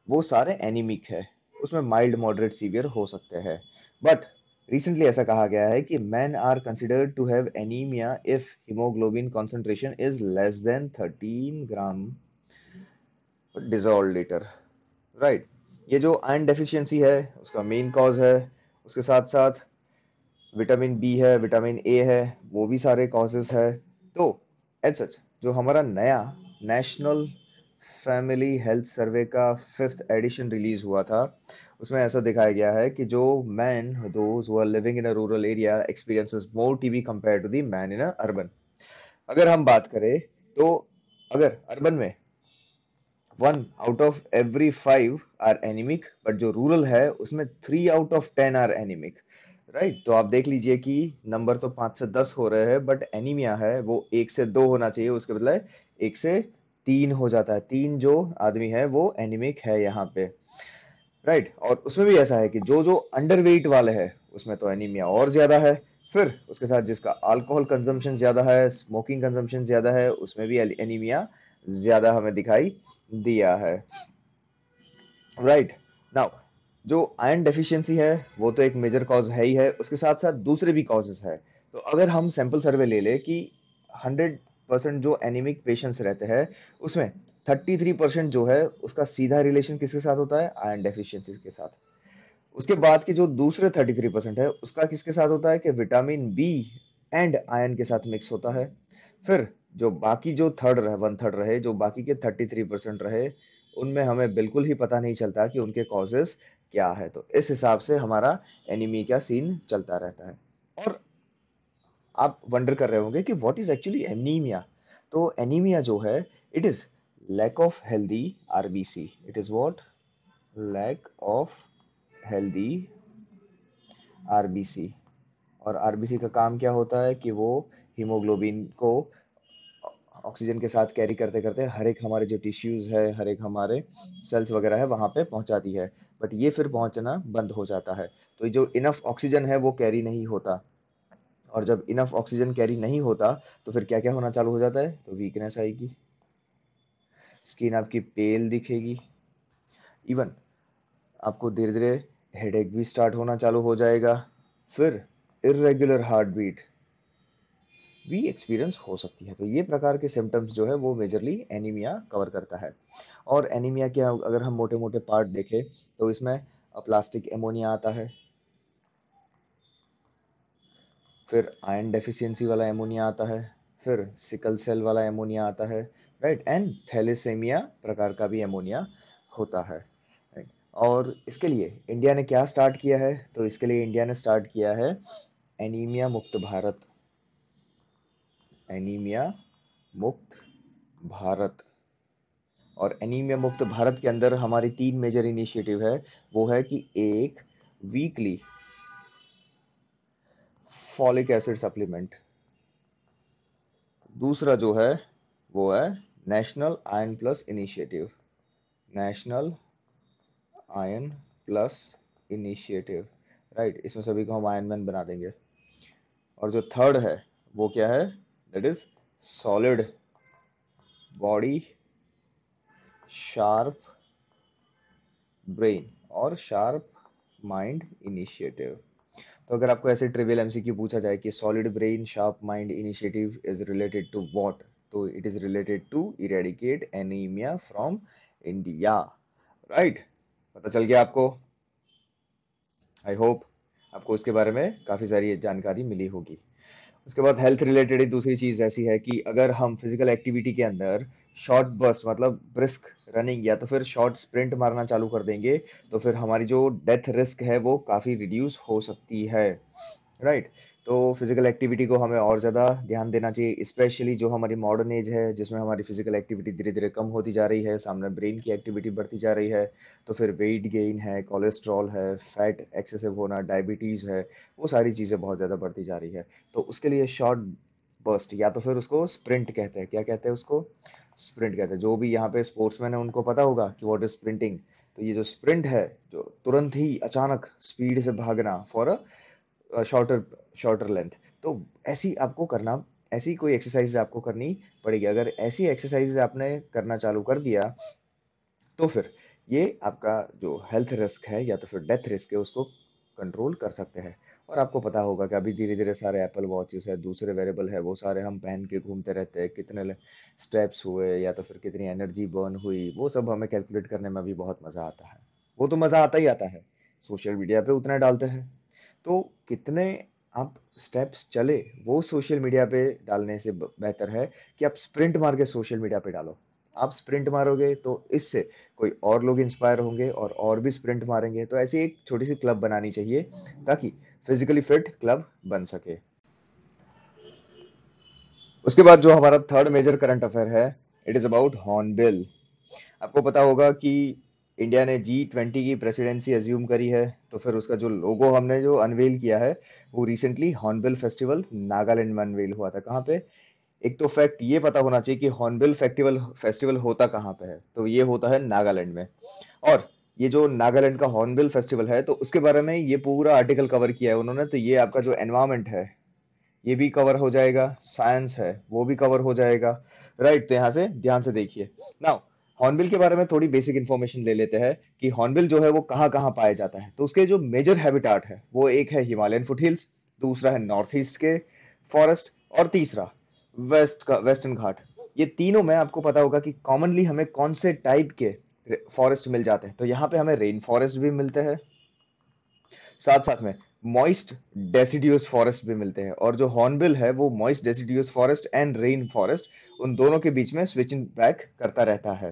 वो सारे एनीमिक है उसमें माइल्ड मॉडरेट सीवियर हो सकते हैं बट रिसेंटली ऐसा कहा गया है कि man are considered to have anaemia if haemoglobin concentration is less than thirteen gram dissolve litre right ये जो आयन डेफिशिएंसी है उसका मेन कॉज है उसके साथ साथ विटामिन बी है विटामिन ए है वो भी सारे कॉजेस है तो एज सच जो हमारा नया नेशनल फैमिली हेल्थ सर्वे का फिफ्थ एडिशन रिलीज हुआ था उसमें ऐसा दिखाया गया है कि जो man do are living in a rural area experiences more TB compared to the man in a urban अगर हम बात करें तो अगर अर्बन में one out of every five are anaemic but जो रूरल है उसमें three out of ten are anaemic right तो आप देख लीजिए कि नंबर तो पांच से दस हो रहे हैं बट एनीमिया है वो एक से दो होना चाहिए उसके बदले एक से तीन हो जाता है तीन जो आदमी है वो एनिमिक है यहाँ पे राइट right? और उसमें भी ऐसा है कि जो जो अंडरवेट वाले हैं उसमें तो एनीमिया और ज्यादा है फिर उसके साथ जिसका अल्कोहल कंजम्पशन ज्यादा है स्मोकिंग कंजम्पशन ज्यादा है उसमें भी एनीमिया ज्यादा हमें दिखाई दिया है राइट right. नाउ जो आयरन डेफिशिएंसी है वो तो एक मेजर कॉज है ही है उसके साथ साथ दूसरे भी कॉजेज है तो अगर हम सैंपल सर्वे ले लें कि हंड्रेड परसेंट जो एनिमिक पेशेंट्स रहते हैं उसमें 33 परसेंट जो है उसका सीधा रिलेशन किसके साथ होता है आयन डेफिशिएंसी के साथ उसके बाद के जो दूसरे 33 परसेंट है उसका किसके साथ होता है कि विटामिन बी एंड आयन के साथ मिक्स होता है फिर जो बाकी जो थर्ड रहे वन थर्ड रहे जो बाकी के 33 परसेंट रहे उनमें हमें बिल्कुल ही पता नहीं चलता कि उनके कॉजेस क्या है तो इस हिसाब से हमारा एनीमी का सीन चलता रहता है और आप वंडर कर रहे होंगे कि व्हाट इज एक्चुअली एनीमिया तो एनीमिया जो है it is lack of healthy RBC. It is what? Lack of healthy RBC. और आरबीसी का काम क्या होता है कि वो हीमोग्लोबिन को ऑक्सीजन के साथ कैरी करते करते हर एक हमारे जो टिश्यूज है हर एक हमारे सेल्स वगैरह है वहां पे पहुंचाती है बट ये फिर पहुंचना बंद हो जाता है तो जो इनफ ऑक्सीजन है वो कैरी नहीं होता और जब इनफ ऑक्सीजन कैरी नहीं होता तो फिर क्या क्या होना चालू हो जाता है तो वीकनेस आएगी स्किन आपकी पेल दिखेगी इवन आपको धीरे धीरे हेड भी स्टार्ट होना चालू हो जाएगा फिर इरेग्युलर हार्ट बीट भी एक्सपीरियंस हो सकती है तो ये प्रकार के सिम्टम्स जो है वो मेजरली एनीमिया कवर करता है और एनीमिया के अगर हम मोटे मोटे पार्ट देखें तो इसमें प्लास्टिक एमोनिया आता है फिर आयन डेफिशिएंसी वाला एमोनिया आता है फिर सिकल सेल वाला एमोनिया आता है राइट एंड थैलेसेमिया प्रकार का भी एमोनिया होता है right? और इसके लिए इंडिया ने क्या स्टार्ट किया है तो इसके लिए इंडिया ने स्टार्ट किया है एनीमिया मुक्त भारत एनीमिया मुक्त भारत और एनीमिया मुक्त भारत के अंदर हमारी तीन मेजर इनिशिएटिव है वो है कि एक वीकली फॉलिक एसिड सप्लीमेंट दूसरा जो है वो है national iron plus initiative national iron plus initiative right इसमें सभी को हम आयन मैन बना देंगे और जो थर्ड है वो क्या है that is solid body sharp brain और शार्प माइंड इनिशिएटिव तो अगर आपको ऐसे ट्रिवियल एमसीक्यू पूछा जाए कि solid brain sharp mind initiative is related to what तो it is related to eradicate anaemia from India right पता चल गया आपको आई होप आपको उसके बारे में काफ़ी सारी जानकारी मिली होगी उसके बाद हेल्थ रिलेटेड दूसरी चीज़ ऐसी है कि अगर हम फिजिकल एक्टिविटी के अंदर शॉर्ट बस मतलब ब्रिस्क रनिंग या तो फिर शॉर्ट स्प्रिंट मारना चालू कर देंगे तो फिर हमारी जो डेथ रिस्क है वो काफ़ी रिड्यूस हो सकती है राइट right? तो फिजिकल एक्टिविटी को हमें और ज़्यादा ध्यान देना चाहिए स्पेशली जो हमारी मॉडर्न एज है जिसमें हमारी फिजिकल एक्टिविटी धीरे धीरे कम होती जा रही है सामने ब्रेन की एक्टिविटी बढ़ती जा रही है तो फिर वेट गेन है कोलेस्ट्रॉल है फैट एक्सेसिव होना डायबिटीज़ है वो सारी चीज़ें बहुत ज़्यादा बढ़ती जा रही है तो उसके लिए शॉर्ट बर्स्ट या तो फिर उसको स्प्रिंट कहते हैं क्या कहते हैं उसको स्प्रिंट कहते हैं जो भी यहाँ पे स्पोर्ट्समैन है उनको पता होगा कि वॉट इज स्प्रिंटिंग तो ये जो स्प्रिंट है जो तुरंत ही अचानक स्पीड से भागना for a shorter shorter length तो ऐसी आपको करना ऐसी कोई एक्सरसाइज आपको करनी पड़ेगी अगर ऐसी एक्सरसाइज आपने करना चालू कर दिया तो फिर ये आपका जो हेल्थ रिस्क है या तो फिर डेथ रिस्क है उसको कंट्रोल कर सकते हैं और आपको पता होगा कि अभी धीरे धीरे सारे एप्पल वॉचेस है दूसरे वेरेबल है वो सारे हम पहन के घूमते रहते हैं कितने स्टेप्स हुए या तो फिर कितनी एनर्जी बर्न हुई वो सब हमें कैलकुलेट करने में भी बहुत मज़ा आता है वो तो मज़ा आता ही आता है सोशल मीडिया पर उतना डालते हैं तो कितने आप स्टेप्स चले वो सोशल मीडिया पे डालने से बेहतर है कि आप स्प्रिंट मार के सोशल मीडिया पे डालो आप स्प्रिंट मारोगे तो इससे कोई और लोग इंस्पायर होंगे और और भी स्प्रिंट मारेंगे तो ऐसी एक छोटी सी क्लब बनानी चाहिए ताकि फिजिकली फिट क्लब बन सके उसके बाद जो हमारा थर्ड मेजर करंट अफेयर है इट इज अबाउट हॉर्नबिल आपको पता होगा कि इंडिया ने जी ट्वेंटी की प्रेसिडेंसी अज्यूम करी है तो फिर उसका जो लोगो हमने जो अनवेल किया है वो रिसेंटली हॉर्नबिल फेस्टिवल नागालैंड में अनवेल हुआ था कहाँ पे एक तो फैक्ट ये पता होना चाहिए कि हॉर्नबिल फेस्टिवल फेस्टिवल होता कहाँ पे है तो ये होता है नागालैंड में और ये जो नागालैंड का हॉर्नबिल फेस्टिवल है तो उसके बारे में ये पूरा आर्टिकल कवर किया है उन्होंने तो ये आपका जो एनवायरमेंट है ये भी कवर हो जाएगा साइंस है वो भी कवर हो जाएगा राइट तो यहाँ से ध्यान से देखिए नाउ हॉर्नबिल के बारे में थोड़ी बेसिक इन्फॉर्मेशन ले लेते हैं कि हॉर्नबिल जो है वो कहाँ कहाँ पाया जाता है तो उसके जो मेजर हैबिटाट है वो एक है हिमालयन फुट हिल्स दूसरा है नॉर्थ ईस्ट के फॉरेस्ट और तीसरा वेस्ट का वेस्टर्न घाट ये तीनों में आपको पता होगा कि कॉमनली हमें कौन से टाइप के फॉरेस्ट मिल जाते हैं तो यहाँ पे हमें रेन फॉरेस्ट भी मिलते हैं साथ साथ में मॉइस्ट डेसिडियस फॉरेस्ट भी मिलते हैं और जो हॉर्नबिल है वो moist deciduous forest and rainforest उन दोनों के बीच में स्विचिंग बैक करता रहता है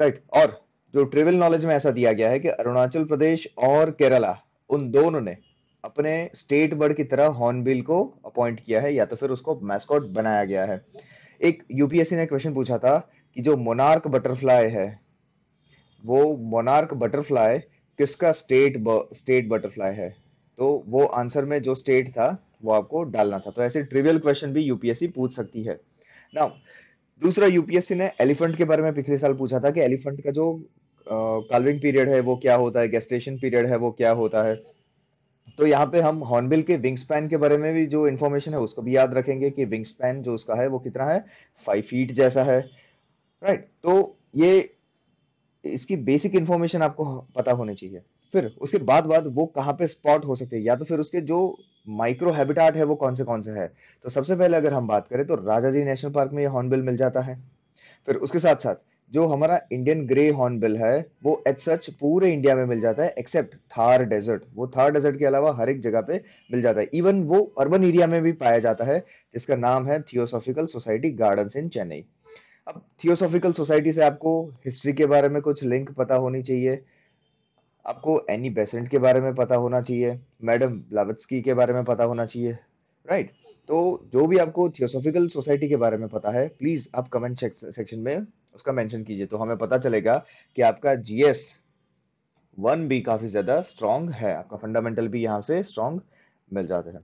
राइट right. और जो ट्रेवल नॉलेज में ऐसा दिया गया है कि अरुणाचल प्रदेश और केरला उन दोनों ने अपने स्टेट बर्ड की तरह हॉर्नबिल को अपॉइंट किया है या तो फिर उसको मैस्कॉट बनाया गया है एक यूपीएससी ने क्वेश्चन पूछा था कि जो मोनार्क बटरफ्लाई है वो मोनार्क बटरफ्लाई किसका स्टेट स्टेट बटरफ्लाई है तो वो आंसर में जो स्टेट था वो आपको डालना था तो ऐसे ट्रिवियल क्वेश्चन भी यूपीएससी पूछ सकती है ना दूसरा यूपीएससी ने एलिफेंट के बारे में पिछले साल पूछा था कि एलिफेंट का जो कार्विंग uh, पीरियड है वो क्या होता है गेस्टेशन पीरियड है वो क्या होता है तो यहाँ पे हम हॉर्नबिल के विंग स्पैन के बारे में भी जो इन्फॉर्मेशन है उसको भी याद रखेंगे कि विंग स्पैन जो उसका है वो कितना है फाइव फीट जैसा है राइट right. तो ये इसकी बेसिक इन्फॉर्मेशन आपको पता होनी चाहिए फिर उसके बाद बाद वो कहाँ पे स्पॉट हो सकते हैं या तो फिर उसके जो माइक्रो हैबिटाट है वो कौन से कौन से है तो सबसे पहले अगर हम बात करें तो राजा जी नेशनल पार्क में ये हॉर्नबिल मिल जाता है फिर उसके साथ साथ जो हमारा इंडियन ग्रे हॉर्नबिल है वो एच सच पूरे इंडिया में मिल जाता है एक्सेप्ट थार डेजर्ट वो थार डेजर्ट के अलावा हर एक जगह पे मिल जाता है इवन वो अर्बन एरिया में भी पाया जाता है जिसका नाम है theosophical society garden in Chennai अब थियोसॉफिकल सोसाइटी से आपको हिस्ट्री के बारे में कुछ लिंक पता होनी चाहिए आपको एनी बेसेंट के बारे में पता होना चाहिए मैडम ब्लावत्सकी के बारे में पता होना चाहिए राइट right? तो जो भी आपको थियोसोफिकल सोसाइटी के बारे में पता है प्लीज आप कमेंट सेक्शन में उसका मेंशन कीजिए तो हमें पता चलेगा कि आपका जीएस वन भी काफी ज्यादा स्ट्रांग है आपका फंडामेंटल भी यहाँ से स्ट्रांग मिल जाते हैं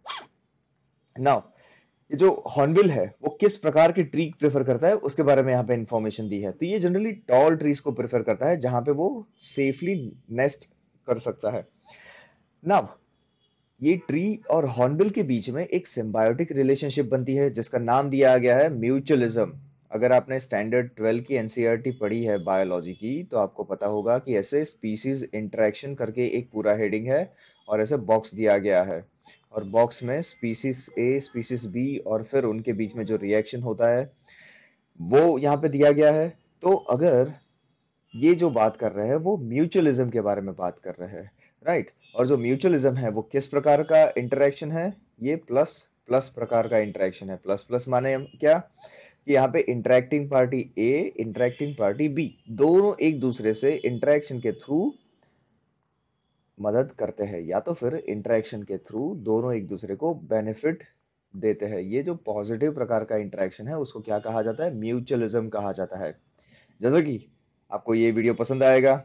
नाउ ये जो हॉर्नबिल है वो किस प्रकार की ट्री प्रेफर करता है उसके बारे में यहाँ पे इंफॉर्मेशन दी है तो ये जनरली टॉल ट्रीज को प्रेफर करता है जहां पे वो सेफली नेस्ट कर सकता है नाव ये ट्री और हॉर्नबिल के बीच में एक सिम्बायोटिक रिलेशनशिप बनती है जिसका नाम दिया गया है म्यूचुअलिज्म अगर आपने स्टैंडर्ड ट्वेल्व की एनसीईआरटी e पढ़ी है बायोलॉजी की तो आपको पता होगा कि ऐसे स्पीसीज इंटरेक्शन करके एक पूरा हेडिंग है और ऐसे बॉक्स दिया गया है और बॉक्स में स्पीसीज ए स्पीसीज बी और फिर उनके बीच में जो रिएक्शन होता है वो यहाँ पे दिया गया है तो अगर ये जो बात कर रहे हैं वो म्यूचुअलिज्म के बारे में बात कर रहे हैं राइट और जो म्यूचुअलिज्म है वो किस प्रकार का इंटरेक्शन है ये प्लस प्लस प्रकार का इंटरेक्शन है प्लस प्लस माने क्या कि यहाँ पे interacting party A interacting party B दोनों एक दूसरे से इंटरेक्शन के थ्रू मदद करते हैं या तो फिर इंटरेक्शन के थ्रू दोनों एक दूसरे को बेनिफिट देते हैं ये जो पॉजिटिव प्रकार का इंटरेक्शन है उसको क्या कहा जाता है म्यूचुअलिज्म कहा जाता है जैसा कि आपको ये वीडियो पसंद आएगा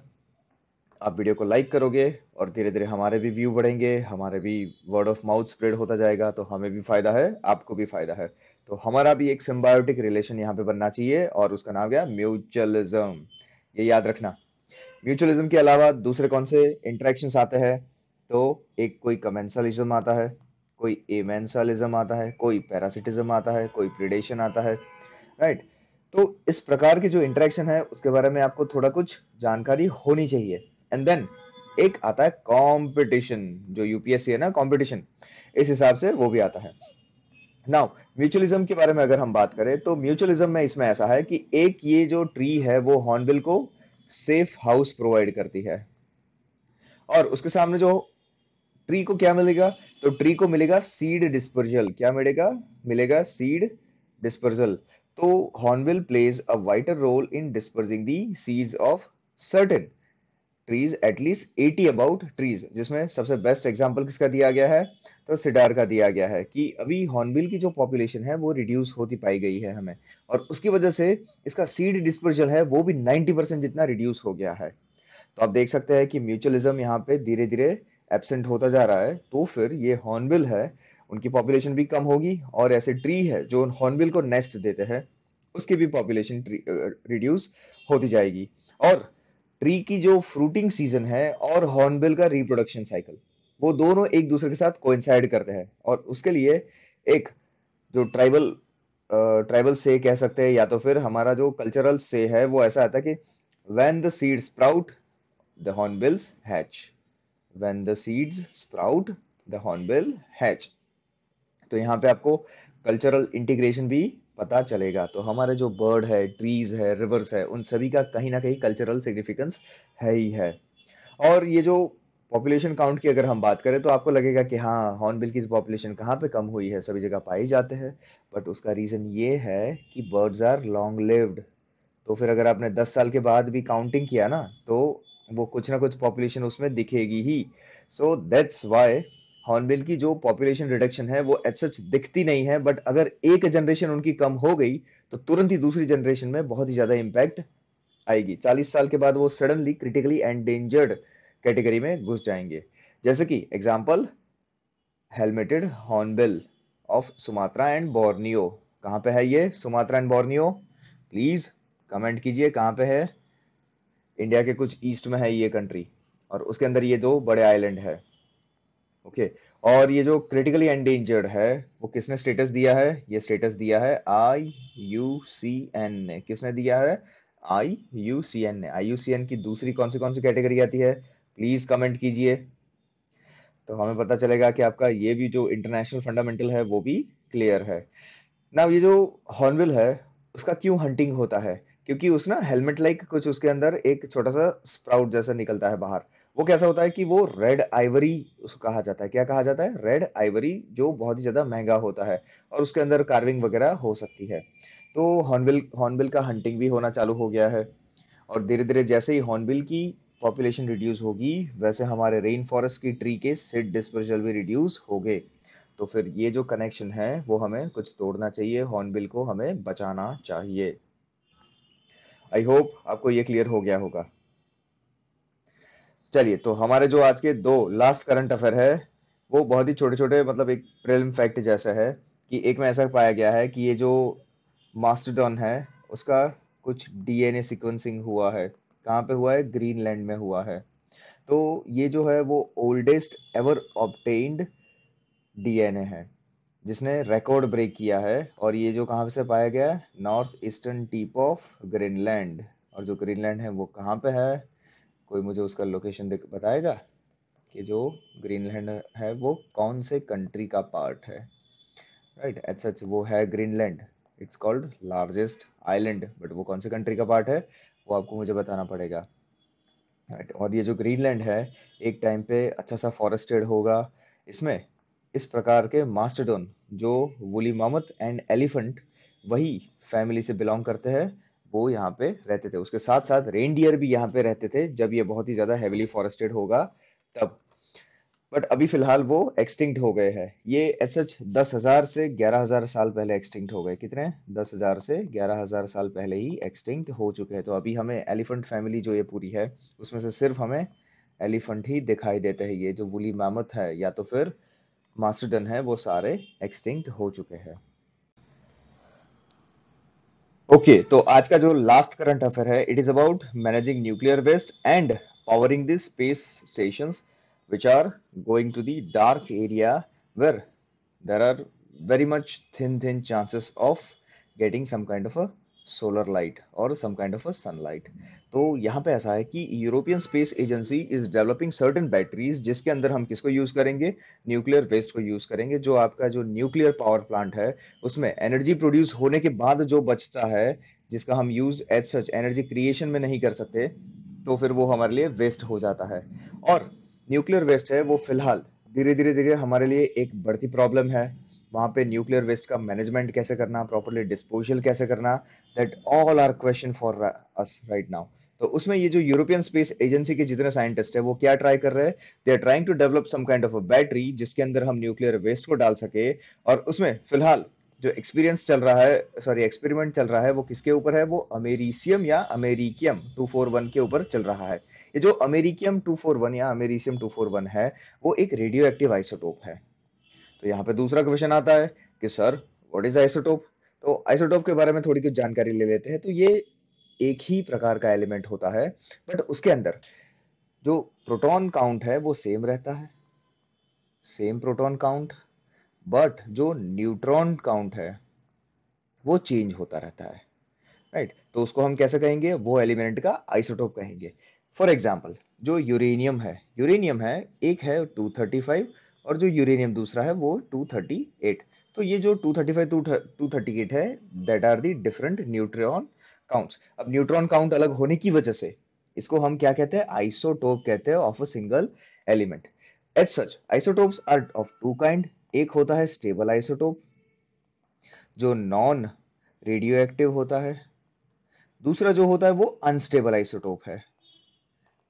आप वीडियो को लाइक करोगे और धीरे धीरे हमारे भी व्यू बढ़ेंगे हमारे भी वर्ड ऑफ माउथ स्प्रेड होता जाएगा तो हमें भी फायदा है आपको भी फायदा है तो हमारा भी एक सिम्बायोटिक रिलेशन यहाँ पे बनना चाहिए और उसका नाम क्या म्यूचुअलिज्म ये याद रखना म्यूचुअलिज्म के अलावा दूसरे कौन से इंटरेक्शन आते हैं तो एक कोई कमेंसलिज्म आता है कोई एमेंसलिज्म आता है कोई पैरासिटिज्म आता है कोई प्रिडेशन आता है राइट right? तो इस प्रकार के जो इंटरेक्शन है उसके बारे में आपको थोड़ा कुछ जानकारी होनी चाहिए एंड देन एक आता है कंपटीशन जो यूपीएससी है ना कंपटीशन इस हिसाब से वो भी आता है नाउ म्यूचुअलिज्म के बारे में अगर हम बात करें तो म्यूचुअलिज्म में इसमें ऐसा है कि एक ये जो ट्री है वो हॉर्नबिल को सेफ हाउस प्रोवाइड करती है और उसके सामने जो ट्री को क्या मिलेगा तो ट्री को मिलेगा सीड डिस्पर्जल क्या मिलेगा मिलेगा सीड डिस्पर्जल तो hornbill plays a vital role in dispersing the seeds of certain trees at least eighty about trees जिसमें सबसे बेस्ट एग्जाम्पल किसका दिया गया है तो सिडार का दिया गया है कि अभी हॉर्नबिल की जो पॉपुलेशन है वो रिड्यूस होती पाई गई है हमें और उसकी वजह से इसका सीड डिस्पर्जल है वो भी 90 परसेंट जितना रिड्यूस हो गया है तो आप देख सकते हैं कि म्यूचुअलिज्म यहाँ पे धीरे धीरे एबसेंट होता जा रहा है तो फिर ये हॉर्नबिल है उनकी पॉपुलेशन भी कम होगी और ऐसे ट्री है जो हॉर्नबिल को नेस्ट देते हैं उसकी भी पॉपुलेशन रिड्यूस होती जाएगी और ट्री की जो फ्रूटिंग सीजन है और हॉर्नबिल का रिप्रोडक्शन साइकिल वो दोनों एक दूसरे के साथ कोइंसाइड करते हैं और उसके लिए एक जो ट्राइबल ट्राइबल से कह सकते हैं या तो फिर हमारा जो कल्चरल से है वो ऐसा आता है कि when the seed sprout the hornbills hatch when the seeds sprout the hornbill hatch तो यहाँ पे आपको कल्चरल इंटीग्रेशन भी पता चलेगा तो हमारे जो बर्ड है ट्रीज है रिवर्स है उन सभी का कहीं ना कहीं कल्चरल सिग्निफिकेंस है ही है और ये जो पॉपुलेशन काउंट की अगर हम बात करें तो आपको लगेगा कि हाँ हॉर्नबिल की पॉपुलेशन कहाँ पे कम हुई है सभी जगह पाई जाते हैं बट उसका रीज़न ये है कि बर्ड्स आर लॉन्ग लिव्ड तो फिर अगर आपने 10 साल के बाद भी काउंटिंग किया ना तो वो कुछ ना कुछ पॉपुलेशन उसमें दिखेगी ही सो दैट्स वाई हॉर्नबिल की जो पॉपुलेशन रिडक्शन है वो एच सच दिखती नहीं है बट अगर एक जनरेशन उनकी कम हो गई तो तुरंत ही दूसरी जनरेशन में बहुत ही ज्यादा इम्पैक्ट आएगी 40 साल के बाद वो सडनली क्रिटिकली एंडेंजर्ड कैटेगरी में घुस जाएंगे जैसे कि example helmeted hornbill of Sumatra and Borneo कहाँ पे है ये Sumatra and Borneo please comment कीजिए कहाँ पे है इंडिया के कुछ ईस्ट में है ये कंट्री और उसके अंदर ये दो बड़े आइलैंड है ओके okay. और ये जो क्रिटिकली एंडेंजर्ड है वो किसने स्टेटस दिया है ये स्टेटस दिया है आई यू सी एन ने किसने दिया है आई यू सी एन ने आई यू सी एन की दूसरी कौन सी कौन सी कैटेगरी आती है प्लीज कमेंट कीजिए तो हमें पता चलेगा कि आपका ये भी जो इंटरनेशनल फंडामेंटल है वो भी क्लियर है ना ये जो हॉर्नविल है उसका क्यों हंटिंग होता है क्योंकि उस ना हेलमेट लाइक कुछ उसके अंदर एक छोटा सा स्प्राउट जैसा निकलता है बाहर वो कैसा होता है कि वो रेड आइवरी उसको कहा जाता है क्या कहा जाता है रेड आइवरी जो बहुत ही ज़्यादा महंगा होता है और उसके अंदर कार्विंग वगैरह हो सकती है तो हॉर्नबिल हॉर्नबिल का हंटिंग भी होना चालू हो गया है और धीरे धीरे जैसे ही हॉर्नबिल की पॉपुलेशन रिड्यूस होगी वैसे हमारे रेन फॉरेस्ट की ट्री के सिड डिस्पर्जल भी रिड्यूस हो गए तो फिर ये जो कनेक्शन है वो हमें कुछ तोड़ना चाहिए हॉर्नबिल को हमें बचाना चाहिए आई होप आपको ये क्लियर हो गया होगा चलिए तो हमारे जो आज के दो लास्ट करंट अफेयर है वो बहुत ही छोटे छोटे मतलब एक प्रेलम फैक्ट जैसा है कि एक में ऐसा पाया गया है कि ये जो मास्टरडॉन है उसका कुछ डीएनए सीक्वेंसिंग हुआ है कहाँ पे हुआ है ग्रीनलैंड में हुआ है तो ये जो है वो ओल्डेस्ट एवर ऑप्टेन्ड डीएनए है जिसने रिकॉर्ड ब्रेक किया है और ये जो कहाँ से पाया गया है north eastern tip of Greenland और जो ग्रीनलैंड है वो कहाँ पे है कोई मुझे उसका लोकेशन बताएगा कि जो ग्रीनलैंड है वो कौन से कंट्री का पार्ट है राइट एट सच वो है Greenland it's called largest island but वो कौन से कंट्री का पार्ट है वो आपको मुझे बताना पड़ेगा राइट right. और ये जो ग्रीनलैंड है एक टाइम पे अच्छा सा फॉरेस्टेड होगा इसमें इस प्रकार के मास्टरडोन जो वुली मामत एंड एलिफेंट वही फैमिली से बिलोंग करते हैं वो यहाँ पे रहते थे उसके साथ साथ रेनडियर भी यहाँ पे रहते थे जब ये बहुत ही ज्यादा हेविली फॉरेस्टेड होगा तब बट अभी फिलहाल वो एक्सटिंक्ट हो गए हैं ये एच दस हजार से ग्यारह हजार साल पहले एक्सटिंक्ट हो गए कितने दस हजार से ग्यारह हजार साल पहले ही एक्सटिंक्ट हो चुके हैं तो अभी हमें एलिफेंट फैमिली जो ये पूरी है उसमें से सिर्फ हमें एलिफेंट ही दिखाई देते हैं ये जो वुली मैमथ है या तो फिर मास्टरडन है वो सारे एक्सटिंक्ट हो चुके हैं ओके तो आज का जो लास्ट करंट अफेयर है it is about managing nuclear waste and powering the space station which are going to the dark area where there are very much thin thin chances of getting some kind of a solar light और some kind of a sunlight तो यहाँ पे ऐसा है कि European space agency is developing certain batteries जिसके अंदर हम किसको यूज करेंगे न्यूक्लियर वेस्ट को यूज करेंगे जो आपका जो न्यूक्लियर पावर प्लांट है उसमें एनर्जी प्रोड्यूस होने के बाद जो बचता है जिसका हम use as such energy creation में नहीं कर सकते तो फिर वो हमारे लिए वेस्ट हो जाता है और न्यूक्लियर वेस्ट है वो फिलहाल धीरे धीरे धीरे हमारे लिए एक बढ़ती प्रॉब्लम है वहाँ पे न्यूक्लियर वेस्ट का मैनेजमेंट कैसे करना प्रॉपरली डिस्पोजल कैसे करना that all are question for us right now तो उसमें ये जो यूरोपियन स्पेस एजेंसी के जितने साइंटिस्ट है वो क्या ट्राई कर रहे हैं they are trying to develop some kind of a battery जिसके अंदर हम न्यूक्लियर वेस्ट को डाल सके और उसमें फिलहाल जो एक्सपीरियंस चल रहा है सॉरी एक्सपेरिमेंट चल रहा है वो किसके ऊपर है वो अमेरिसियम या अमेरिकियम 241 के ऊपर चल रहा है ये जो अमेरिकियम 241 या अमेरिसियम 241 है वो एक रेडियो एक्टिव आइसोटोप है तो यहाँ पे दूसरा क्वेश्चन आता है कि सर व्हाट इज आइसोटोप तो आइसोटोप के बारे में थोड़ी कुछ जानकारी ले लेते हैं तो ये एक ही प्रकार का एलिमेंट होता है बट उसके अंदर जो प्रोटॉन काउंट है वो सेम रहता है सेम प्रोटॉन काउंट बट जो न्यूट्रॉन काउंट है वो चेंज होता रहता है राइट right? तो उसको हम कैसे कहेंगे वो एलिमेंट का आइसोटोप कहेंगे फॉर एग्जाम्पल जो यूरेनियम है यूरेनियम है एक है टू थर्टी फाइव और जो यूरेनियम दूसरा है वो 238 तो ये जो 235 238 है that are the different neutron counts अब न्यूट्रॉन काउंट अलग होने की वजह से इसको हम क्या कहते हैं आइसोटोप कहते हैं of a single element as such isotopes are of two kind एक होता है स्टेबल आइसोटोप जो नॉन रेडियो एक्टिव होता है दूसरा जो होता है वो अनस्टेबल आइसोटोप है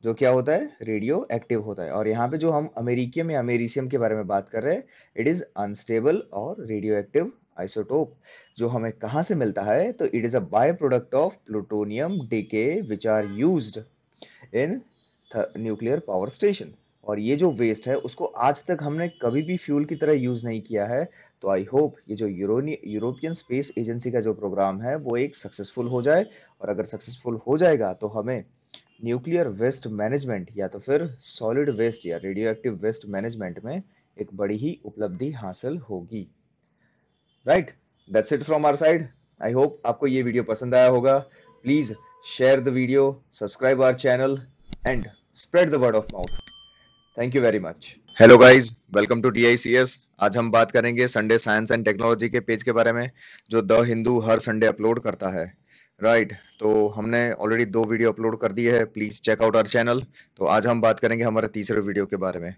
जो क्या होता है रेडियो एक्टिव होता है और यहाँ पे जो हम अमेरिकियम या अमेरिसियम के बारे में बात कर रहे हैं इट इज अनस्टेबल और रेडियो एक्टिव आइसोटोप जो हमें कहाँ से मिलता है तो it is a by product of plutonium decay which are use in nuclear power station और ये जो वेस्ट है उसको आज तक हमने कभी भी फ्यूल की तरह यूज नहीं किया है तो आई होप ये जो यूरोपियन स्पेस एजेंसी का जो प्रोग्राम है वो एक सक्सेसफुल हो जाए और अगर सक्सेसफुल हो जाएगा तो हमें न्यूक्लियर वेस्ट मैनेजमेंट या तो फिर सॉलिड वेस्ट या रेडियो एक्टिव वेस्ट मैनेजमेंट में एक बड़ी ही उपलब्धि हासिल होगी right that's it from our side I hope आपको ये वीडियो पसंद आया होगा please share the video subscribe our channel and spread the word of mouth thank you very much hello guys welcome to TICS आज हम बात करेंगे संडे साइंस एंड टेक्नोलॉजी के पेज के बारे में जो the Hindu her Sunday upload करता है राइट right, तो हमने ऑलरेडी दो वीडियो अपलोड कर दिए हैं please check out our channel तो आज हम बात करेंगे हमारे तीसरे वीडियो के बारे में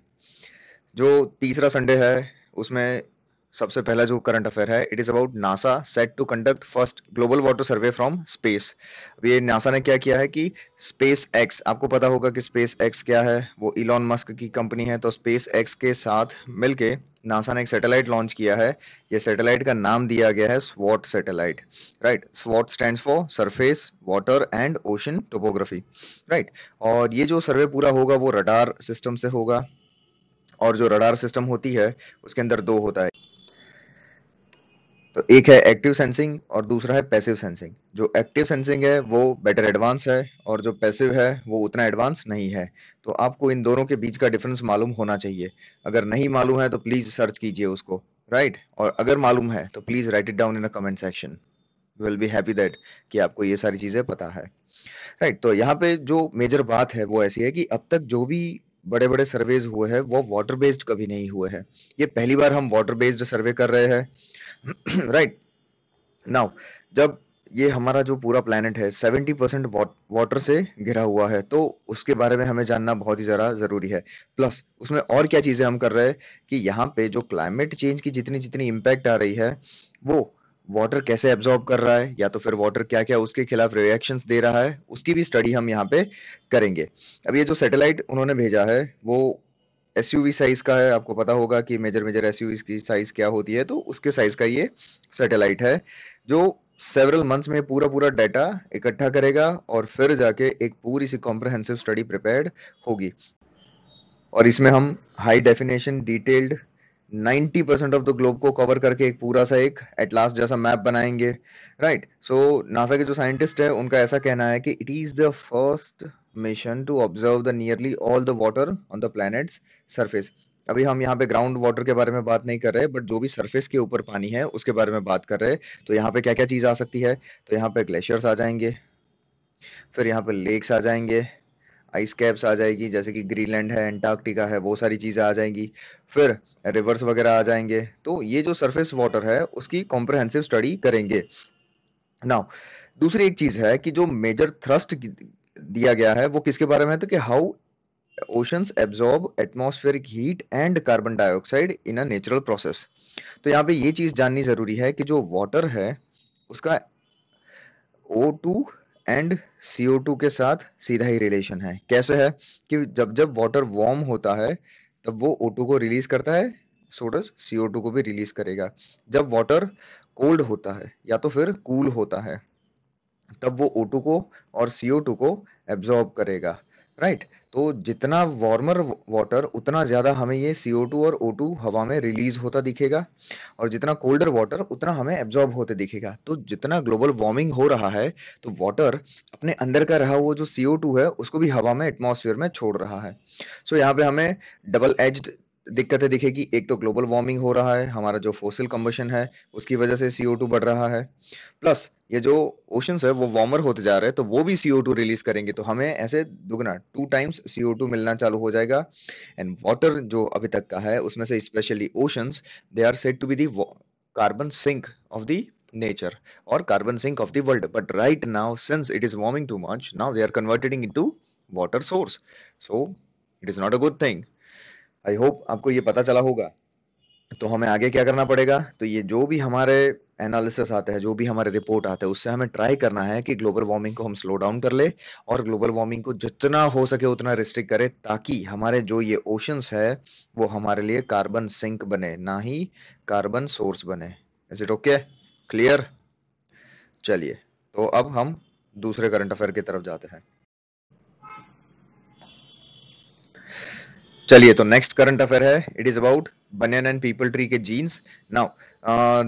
जो तीसरा संडे है उसमें सबसे पहला जो करंट अफेयर है it is about NASA set to conduct first global water survey from space अब ये नासा ने क्या किया है कि स्पेस एक्स आपको पता होगा कि स्पेस एक्स क्या है वो इलॉन मस्क की कंपनी है तो स्पेस एक्स के साथ मिलके नासा ने एक सैटेलाइट लॉन्च किया है ये सैटेलाइट का नाम दिया गया है स्वॉट satellite right स्वॉट stand for surface water and ocean topography right और ये जो सर्वे पूरा होगा वो रडार सिस्टम से होगा और जो रडार सिस्टम होती है उसके अंदर दो होता है तो एक है एक्टिव सेंसिंग और दूसरा है पैसिव सेंसिंग जो एक्टिव सेंसिंग है वो बेटर एडवांस है और जो पैसिव है वो उतना एडवांस नहीं है तो आपको इन दोनों के बीच का डिफरेंस मालूम होना चाहिए अगर नहीं मालूम है तो प्लीज़ सर्च कीजिए उसको राइट और अगर मालूम है तो please write it down in a comment section will be happy that कि आपको ये सारी चीज़ें पता है राइट right, तो यहाँ पे जो मेजर बात है वो ऐसी है कि अब तक जो भी बड़े बड़े सर्वेज हुए हैं वो वाटर बेस्ड कभी नहीं हुए हैं ये पहली बार हम वाटर बेस्ड सर्वे कर रहे हैं राइट *clears throat* नाउ जब ये हमारा जो पूरा प्लानट है 70 परसेंट वाटर से घिरा हुआ है तो उसके बारे में हमें जानना बहुत ही ज़रा ज़रूरी है प्लस उसमें और क्या चीज़ें हम कर रहे हैं कि यहाँ पे जो क्लाइमेट चेंज की जितनी जितनी इम्पैक्ट आ रही है वो वाटर कैसे एब्जॉर्ब कर रहा है या तो फिर वाटर क्या क्या उसके खिलाफ रिएक्शंस दे रहा है उसकी भी स्टडी हम यहाँ पे करेंगे अब ये जो सैटेलाइट उन्होंने भेजा है वो एस साइज का है आपको पता होगा कि मेजर मेजर एस की साइज क्या होती है तो उसके साइज का ये सैटेलाइट है जो सेवरल मंथ्स में पूरा पूरा डाटा इकट्ठा करेगा और फिर जाके एक पूरी सी कॉम्प्रहेंसिव स्टडी प्रिपेयर्ड होगी और इसमें हम high definition detailed 90% percent of the globe को कवर करके एक पूरा सा एक एटलास जैसा मैप बनाएंगे राइट सो नासा के जो साइंटिस्ट है उनका ऐसा कहना है कि it is the first mission to observe the nearly all the water on the planet surface अभी हम यहाँ पे ग्राउंड वाटर के बारे में बात नहीं कर रहे बट जो भी सरफेस के ऊपर पानी है उसके बारे में बात कर रहे हैं तो यहाँ पे क्या क्या चीज़ आ सकती है तो यहाँ पे ग्लेशियर्स आ जाएंगे फिर यहाँ पे लेक्स आ जाएंगे आइस कैप्स आ जाएगी जैसे कि ग्रीनलैंड है एंटार्क्टिका है वो सारी चीज़ें आ जाएंगी फिर रिवर्स वगैरह आ जाएंगे तो ये जो सरफेस वाटर है उसकी कॉम्प्रहेंसिव स्टडी करेंगे नाउ दूसरी एक चीज़ है कि जो मेजर थ्रस्ट दिया गया है वो किसके बारे में तो कि how oceans absorb atmospheric heat and carbon dioxide in a natural process तो यहाँ पे ये चीज जाननी जरूरी है कि जो वाटर है उसका टू एंड टू के साथ सीधा ही रिलेशन है कैसे है कि जब जब वाटर वार्म होता है तब वो टू को रिलीज करता है सोडस टू को भी रिलीज करेगा जब वाटर कोल्ड होता है या तो फिर कूल cool होता है तब वो ओ को और सी को एब्जॉर्ब करेगा राइट right? तो जितना वार्मर वाटर उतना ज़्यादा हमें ये टू और O2 हवा में रिलीज होता दिखेगा और जितना कोल्डर वाटर उतना हमें एब्जॉर्ब होते दिखेगा तो जितना ग्लोबल वार्मिंग हो रहा है तो वाटर अपने अंदर का रहा हुआ जो टू है उसको भी हवा में एटमॉस्फेयर में छोड़ रहा है सो so यहाँ पे हमें डबल एज्ड दिक्कतें दिखेगी एक तो ग्लोबल वार्मिंग हो रहा है हमारा जो फोसिल कम्बशन है उसकी वजह से सीओ टू बढ़ रहा है प्लस ये जो ओशंस है वो वार्मर होते जा रहे हैं तो वो भी सीओ टू रिलीज करेंगे तो हमें ऐसे दुगना टू टाइम्स सीओ टू मिलना चालू हो जाएगा एंड वाटर जो अभी तक का है उसमें से specially oceans they are set to be the carbon sink of the और carbon sink of the world but right now since it is warming too much now they are converting into water source so it is not a good thing I hope आपको ये पता चला होगा तो हमें आगे क्या करना पड़ेगा तो ये जो भी हमारे एनालिसिस आते हैं जो भी हमारे रिपोर्ट आते हैं उससे हमें ट्राई करना है कि ग्लोबल वार्मिंग को हम स्लो डाउन कर ले और ग्लोबल वार्मिंग को जितना हो सके उतना रिस्ट्रिक्ट करें ताकि हमारे जो ये ओशंस है वो हमारे लिए कार्बन सिंक बने ना ही कार्बन सोर्स बने इज इट ओके क्लियर चलिए तो अब हम दूसरे करंट अफेयर की तरफ जाते हैं चलिए तो नेक्स्ट करंट अफेयर है it is about banyan and peepal tree के genes now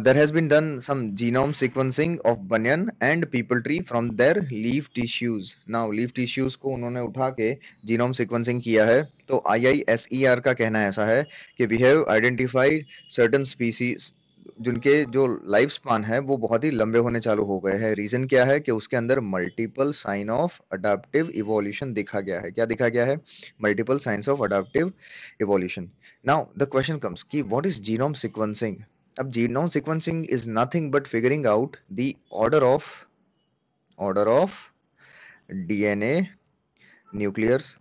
there has been done some genome sequencing of banyan and peepal tree from their leaf tissues now leaf tissues को उन्होंने उठा के जीनोम सीक्वेंसिंग किया है तो आई आई एस ई आर का कहना ऐसा है कि we have identified certain species जिनके जो लाइफ स्पान है वो बहुत ही लंबे होने चालू हो गए हैं रीजन क्या है कि उसके अंदर multiple signs of adaptive evolution देखा गया है क्या देखा गया है multiple signs of adaptive evolution now the question comes कि व्हाट इज जीनोम सिक्वेंसिंग अब genome sequencing is nothing but figuring out the order of order of D DNA nucleus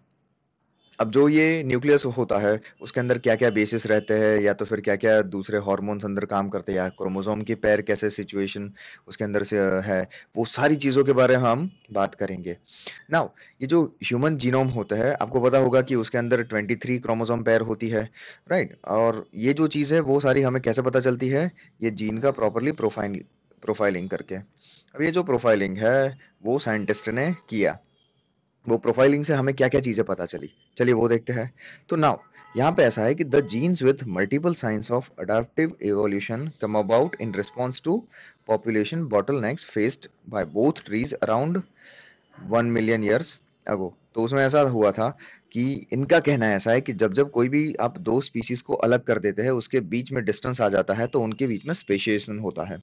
अब जो ये न्यूक्लियस होता है उसके अंदर क्या क्या बेसिस रहते हैं या तो फिर क्या क्या दूसरे हॉर्मोन्स अंदर काम करते हैं या क्रोमोजोम की पैर कैसे सिचुएशन उसके अंदर से है वो सारी चीज़ों के बारे में हम बात करेंगे नाउ ये जो ह्यूमन जीनोम होता है आपको पता होगा कि उसके अंदर 23 क्रोमोजोम पैर होती है राइट और ये जो चीज़ है वो सारी हमें कैसे पता चलती है ये जीन का प्रॉपरली प्रोफाइल प्रोफाइलिंग करके अब ये जो प्रोफाइलिंग है वो साइंटिस्ट ने किया वो प्रोफाइलिंग से हमें क्या क्या चीजें पता चली चलिए वो देखते हैं तो नाउ यहाँ पे ऐसा है कि the genes with multiple signs of adaptive evolution come about in response to population bottlenecks faced by both trees around one million years ago तो उसमें ऐसा हुआ था कि इनका कहना ऐसा है कि जब जब कोई भी आप दो स्पीसीज को अलग कर देते हैं उसके बीच में डिस्टेंस आ जाता है तो उनके बीच में स्पेशिएशन होता है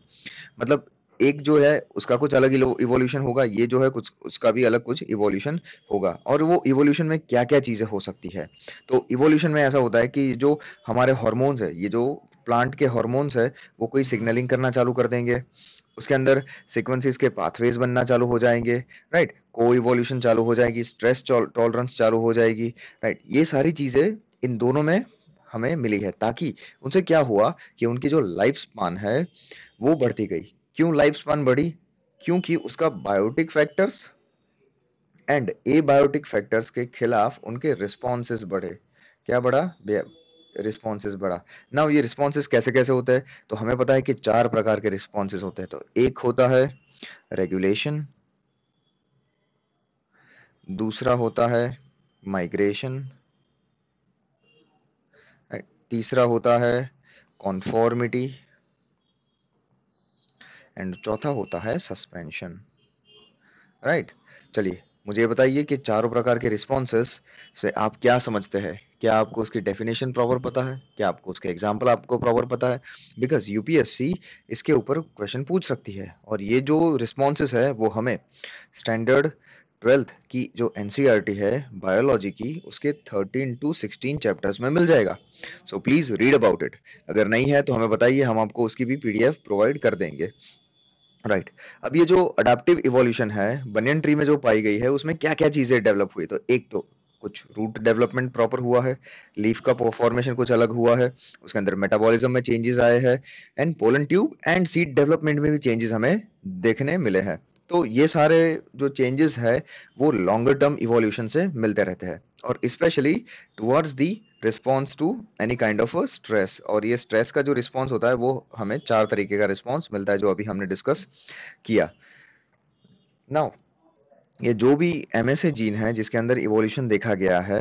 मतलब एक जो है उसका कुछ अलग इवोल्यूशन होगा ये जो है कुछ उसका भी अलग कुछ इवोल्यूशन होगा और वो इवोल्यूशन में क्या क्या चीज़ें हो सकती है तो इवोल्यूशन में ऐसा होता है कि जो हमारे हॉर्मोन्स है ये जो प्लांट के हॉर्मोन्स है वो कोई सिग्नलिंग करना चालू कर देंगे उसके अंदर सिक्वेंसिस के पाथवेज बनना चालू हो जाएंगे राइट को इवोल्यूशन चालू हो जाएगी स्ट्रेस टॉलरेंस चालू हो जाएगी राइट ये सारी चीज़ें इन दोनों में हमें मिली है ताकि उनसे क्या हुआ कि उनकी जो लाइफ स्पान है वो बढ़ती गई क्यों लाइफ स्पान बढ़ी क्योंकि उसका biotic factors and abiotic factors के खिलाफ उनके रिस्पॉन्सेज बढ़े क्या बढ़ा रिस्पॉन्सेज बढ़ा ना ये रिस्पॉन्सेज कैसे कैसे होते हैं तो हमें पता है कि चार प्रकार के रिस्पॉन्सेज होते हैं तो एक होता है रेगुलेशन दूसरा होता है माइग्रेशन तीसरा होता है कॉन्फॉर्मिटी एंड चौथा होता है सस्पेंशन राइट चलिए मुझे बताइए कि चारों प्रकार के रिस्पॉन्सेस से आप क्या समझते हैं क्या आपको उसकी डेफिनेशन प्रॉपर पता है क्या आपको उसके एग्जाम्पल आपको प्रॉपर पता है बिकॉज यूपीएससी इसके ऊपर क्वेश्चन पूछ सकती है और ये जो रिस्पॉन्सेस है वो हमें स्टैंडर्ड ट्वेल्थ की जो एन e है बायोलॉजी की उसके थर्टीन टू सिक्सटीन चैप्टर्स में मिल जाएगा so please read about it अगर नहीं है तो हमें बताइए हम आपको उसकी भी पीडीएफ प्रोवाइड कर देंगे राइट right. अब ये जो अडाप्टिव इवोल्यूशन है बनियन ट्री में जो पाई गई है उसमें क्या क्या चीजें डेवलप हुई तो एक तो कुछ रूट डेवलपमेंट प्रॉपर हुआ है लीफ का फॉर्मेशन कुछ अलग हुआ है उसके अंदर मेटाबॉलिज्म में चेंजेस आए हैं and pollen tube and seed development में भी चेंजेस हमें देखने मिले हैं तो ये सारे जो चेंजेस है वो लॉन्गर टर्म इवोल्यूशन से मिलते रहते हैं और specially towards the response to any kind of stress और ये स्ट्रेस का जो रिस्पॉन्स होता है वो हमें चार तरीके का रिस्पॉन्स मिलता है जो अभी हमने डिस्कस किया नाउ ये जो भी एम एस ए जीन है जिसके अंदर इवोल्यूशन देखा गया है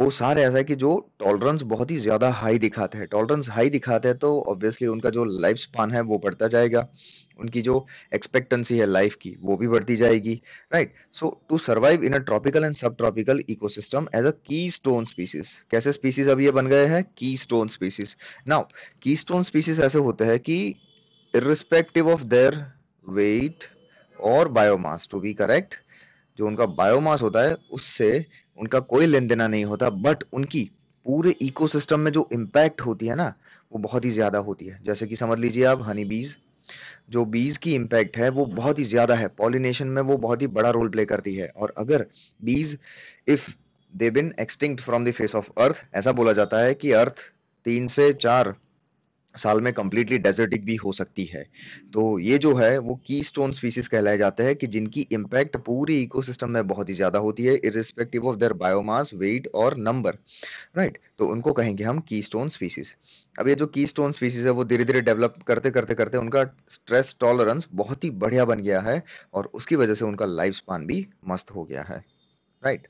वो सारे ऐसा है कि जो टॉलरेंस बहुत ही ज़्यादा हाई दिखाते हैं टॉलरेंस हाई दिखाते हैं तो ऑब्वियसली उनका जो लाइफ स्पान है वो बढ़ता जाएगा उनकी जो एक्सपेक्टेंसी है लाइफ की वो भी बढ़ती जाएगी right so to survive in a tropical and subtropical ecosystem as a keystone species कैसे स्पीसीज अब ये बन गए हैं keystone species now keystone species ऐसे होते हैं कि इरिस्पेक्टिव ऑफ देयर वेट और बायोमास टू बी करेक्ट जो उनका बायोमास होता है उससे उनका कोई लेन देना नहीं होता बट उनकी पूरे इकोसिस्टम में जो इम्पैक्ट होती है ना वो बहुत ही ज्यादा होती है जैसे कि समझ लीजिए आप हनी बीज जो बीज की इम्पैक्ट है वो बहुत ही ज़्यादा है पॉलिनेशन में वो बहुत ही बड़ा रोल प्ले करती है और अगर बीज if they been extinct from the face of earth ऐसा बोला जाता है कि अर्थ तीन से चार साल में कम्प्लीटली डेजर्टिक भी हो सकती है तो ये जो है वो की स्टोन स्पीसीज कहलाए जाते हैं कि जिनकी इम्पैक्ट पूरी इकोसिस्टम में बहुत ही ज्यादा होती है irrespective of their biomass weight और नंबर राइट तो उनको कहेंगे हम की स्टोन स्पीसीज अब ये जो की स्टोन स्पीसीज है वो धीरे धीरे डेवलप करते करते करते उनका स्ट्रेस टॉलरेंस बहुत ही बढ़िया बन गया है और उसकी वजह से उनका लाइफ स्पान भी मस्त हो गया है राइट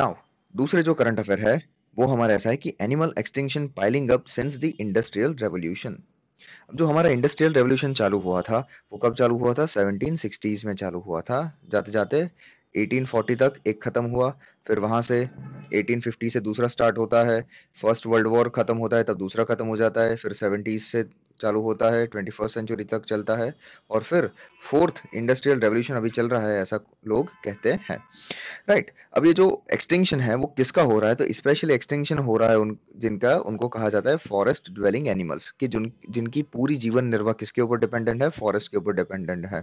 नाउ दूसरे जो करंट अफेयर है वो हमारा ऐसा है कि animal extinction piling up since the industrial revolution अब जो हमारा इंडस्ट्रियल रेवोल्यूशन चालू हुआ था वो कब चालू हुआ था 1760s में चालू हुआ था जाते जाते 1840 तक एक ख़त्म हुआ फिर वहां से 1850 से दूसरा स्टार्ट होता है फर्स्ट वर्ल्ड वॉर ख़त्म होता है तब दूसरा ख़त्म हो जाता है फिर सेवेंटीज़ से चालू होता है ट्वेंटी फर्स्ट सेंचुरी तक चलता है और फिर फोर्थ इंडस्ट्रियल रेवोल्यूशन अभी चल रहा है ऐसा लोग कहते हैं राइट right. अब ये जो एक्सटिंक्शन है वो किसका हो रहा है तो स्पेशली एक्सटिंक्शन हो रहा है उन जिनका उनको कहा जाता है फॉरेस्ट ड्वेलिंग एनिमल्स कि जिन जिनकी पूरी जीवन निर्वाह किसके ऊपर डिपेंडेंट है फॉरेस्ट के ऊपर डिपेंडेंट है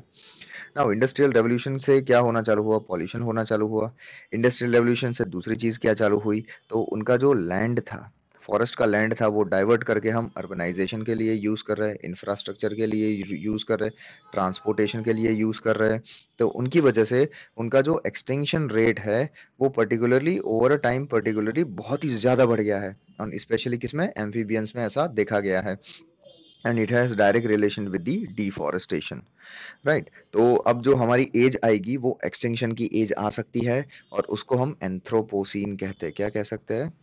ना इंडस्ट्रियल रेवोल्यूशन से क्या होना चालू हुआ पॉल्यूशन होना चालू हुआ इंडस्ट्रियल रेवोल्यूशन से दूसरी चीज़ क्या चालू हुई तो उनका जो लैंड था फॉरेस्ट का लैंड था वो डाइवर्ट करके हम अर्बनाइजेशन के लिए यूज़ कर रहे हैं इंफ्रास्ट्रक्चर के लिए यूज़ कर रहे हैं ट्रांसपोर्टेशन के लिए यूज़ कर रहे हैं तो उनकी वजह से उनका जो एक्सटेंशन रेट है वो पर्टिकुलरली ओवर टाइम पर्टिकुलरली बहुत ही ज़्यादा बढ़ गया है और स्पेशली किसमें एम्फीबियंस में ऐसा देखा गया है and it has direct relation with the deforestation right तो अब जो हमारी एज आएगी वो एक्सटेंशन की एज आ सकती है और उसको हम एंथ्रोपोसिन कहते हैं क्या कह सकते हैं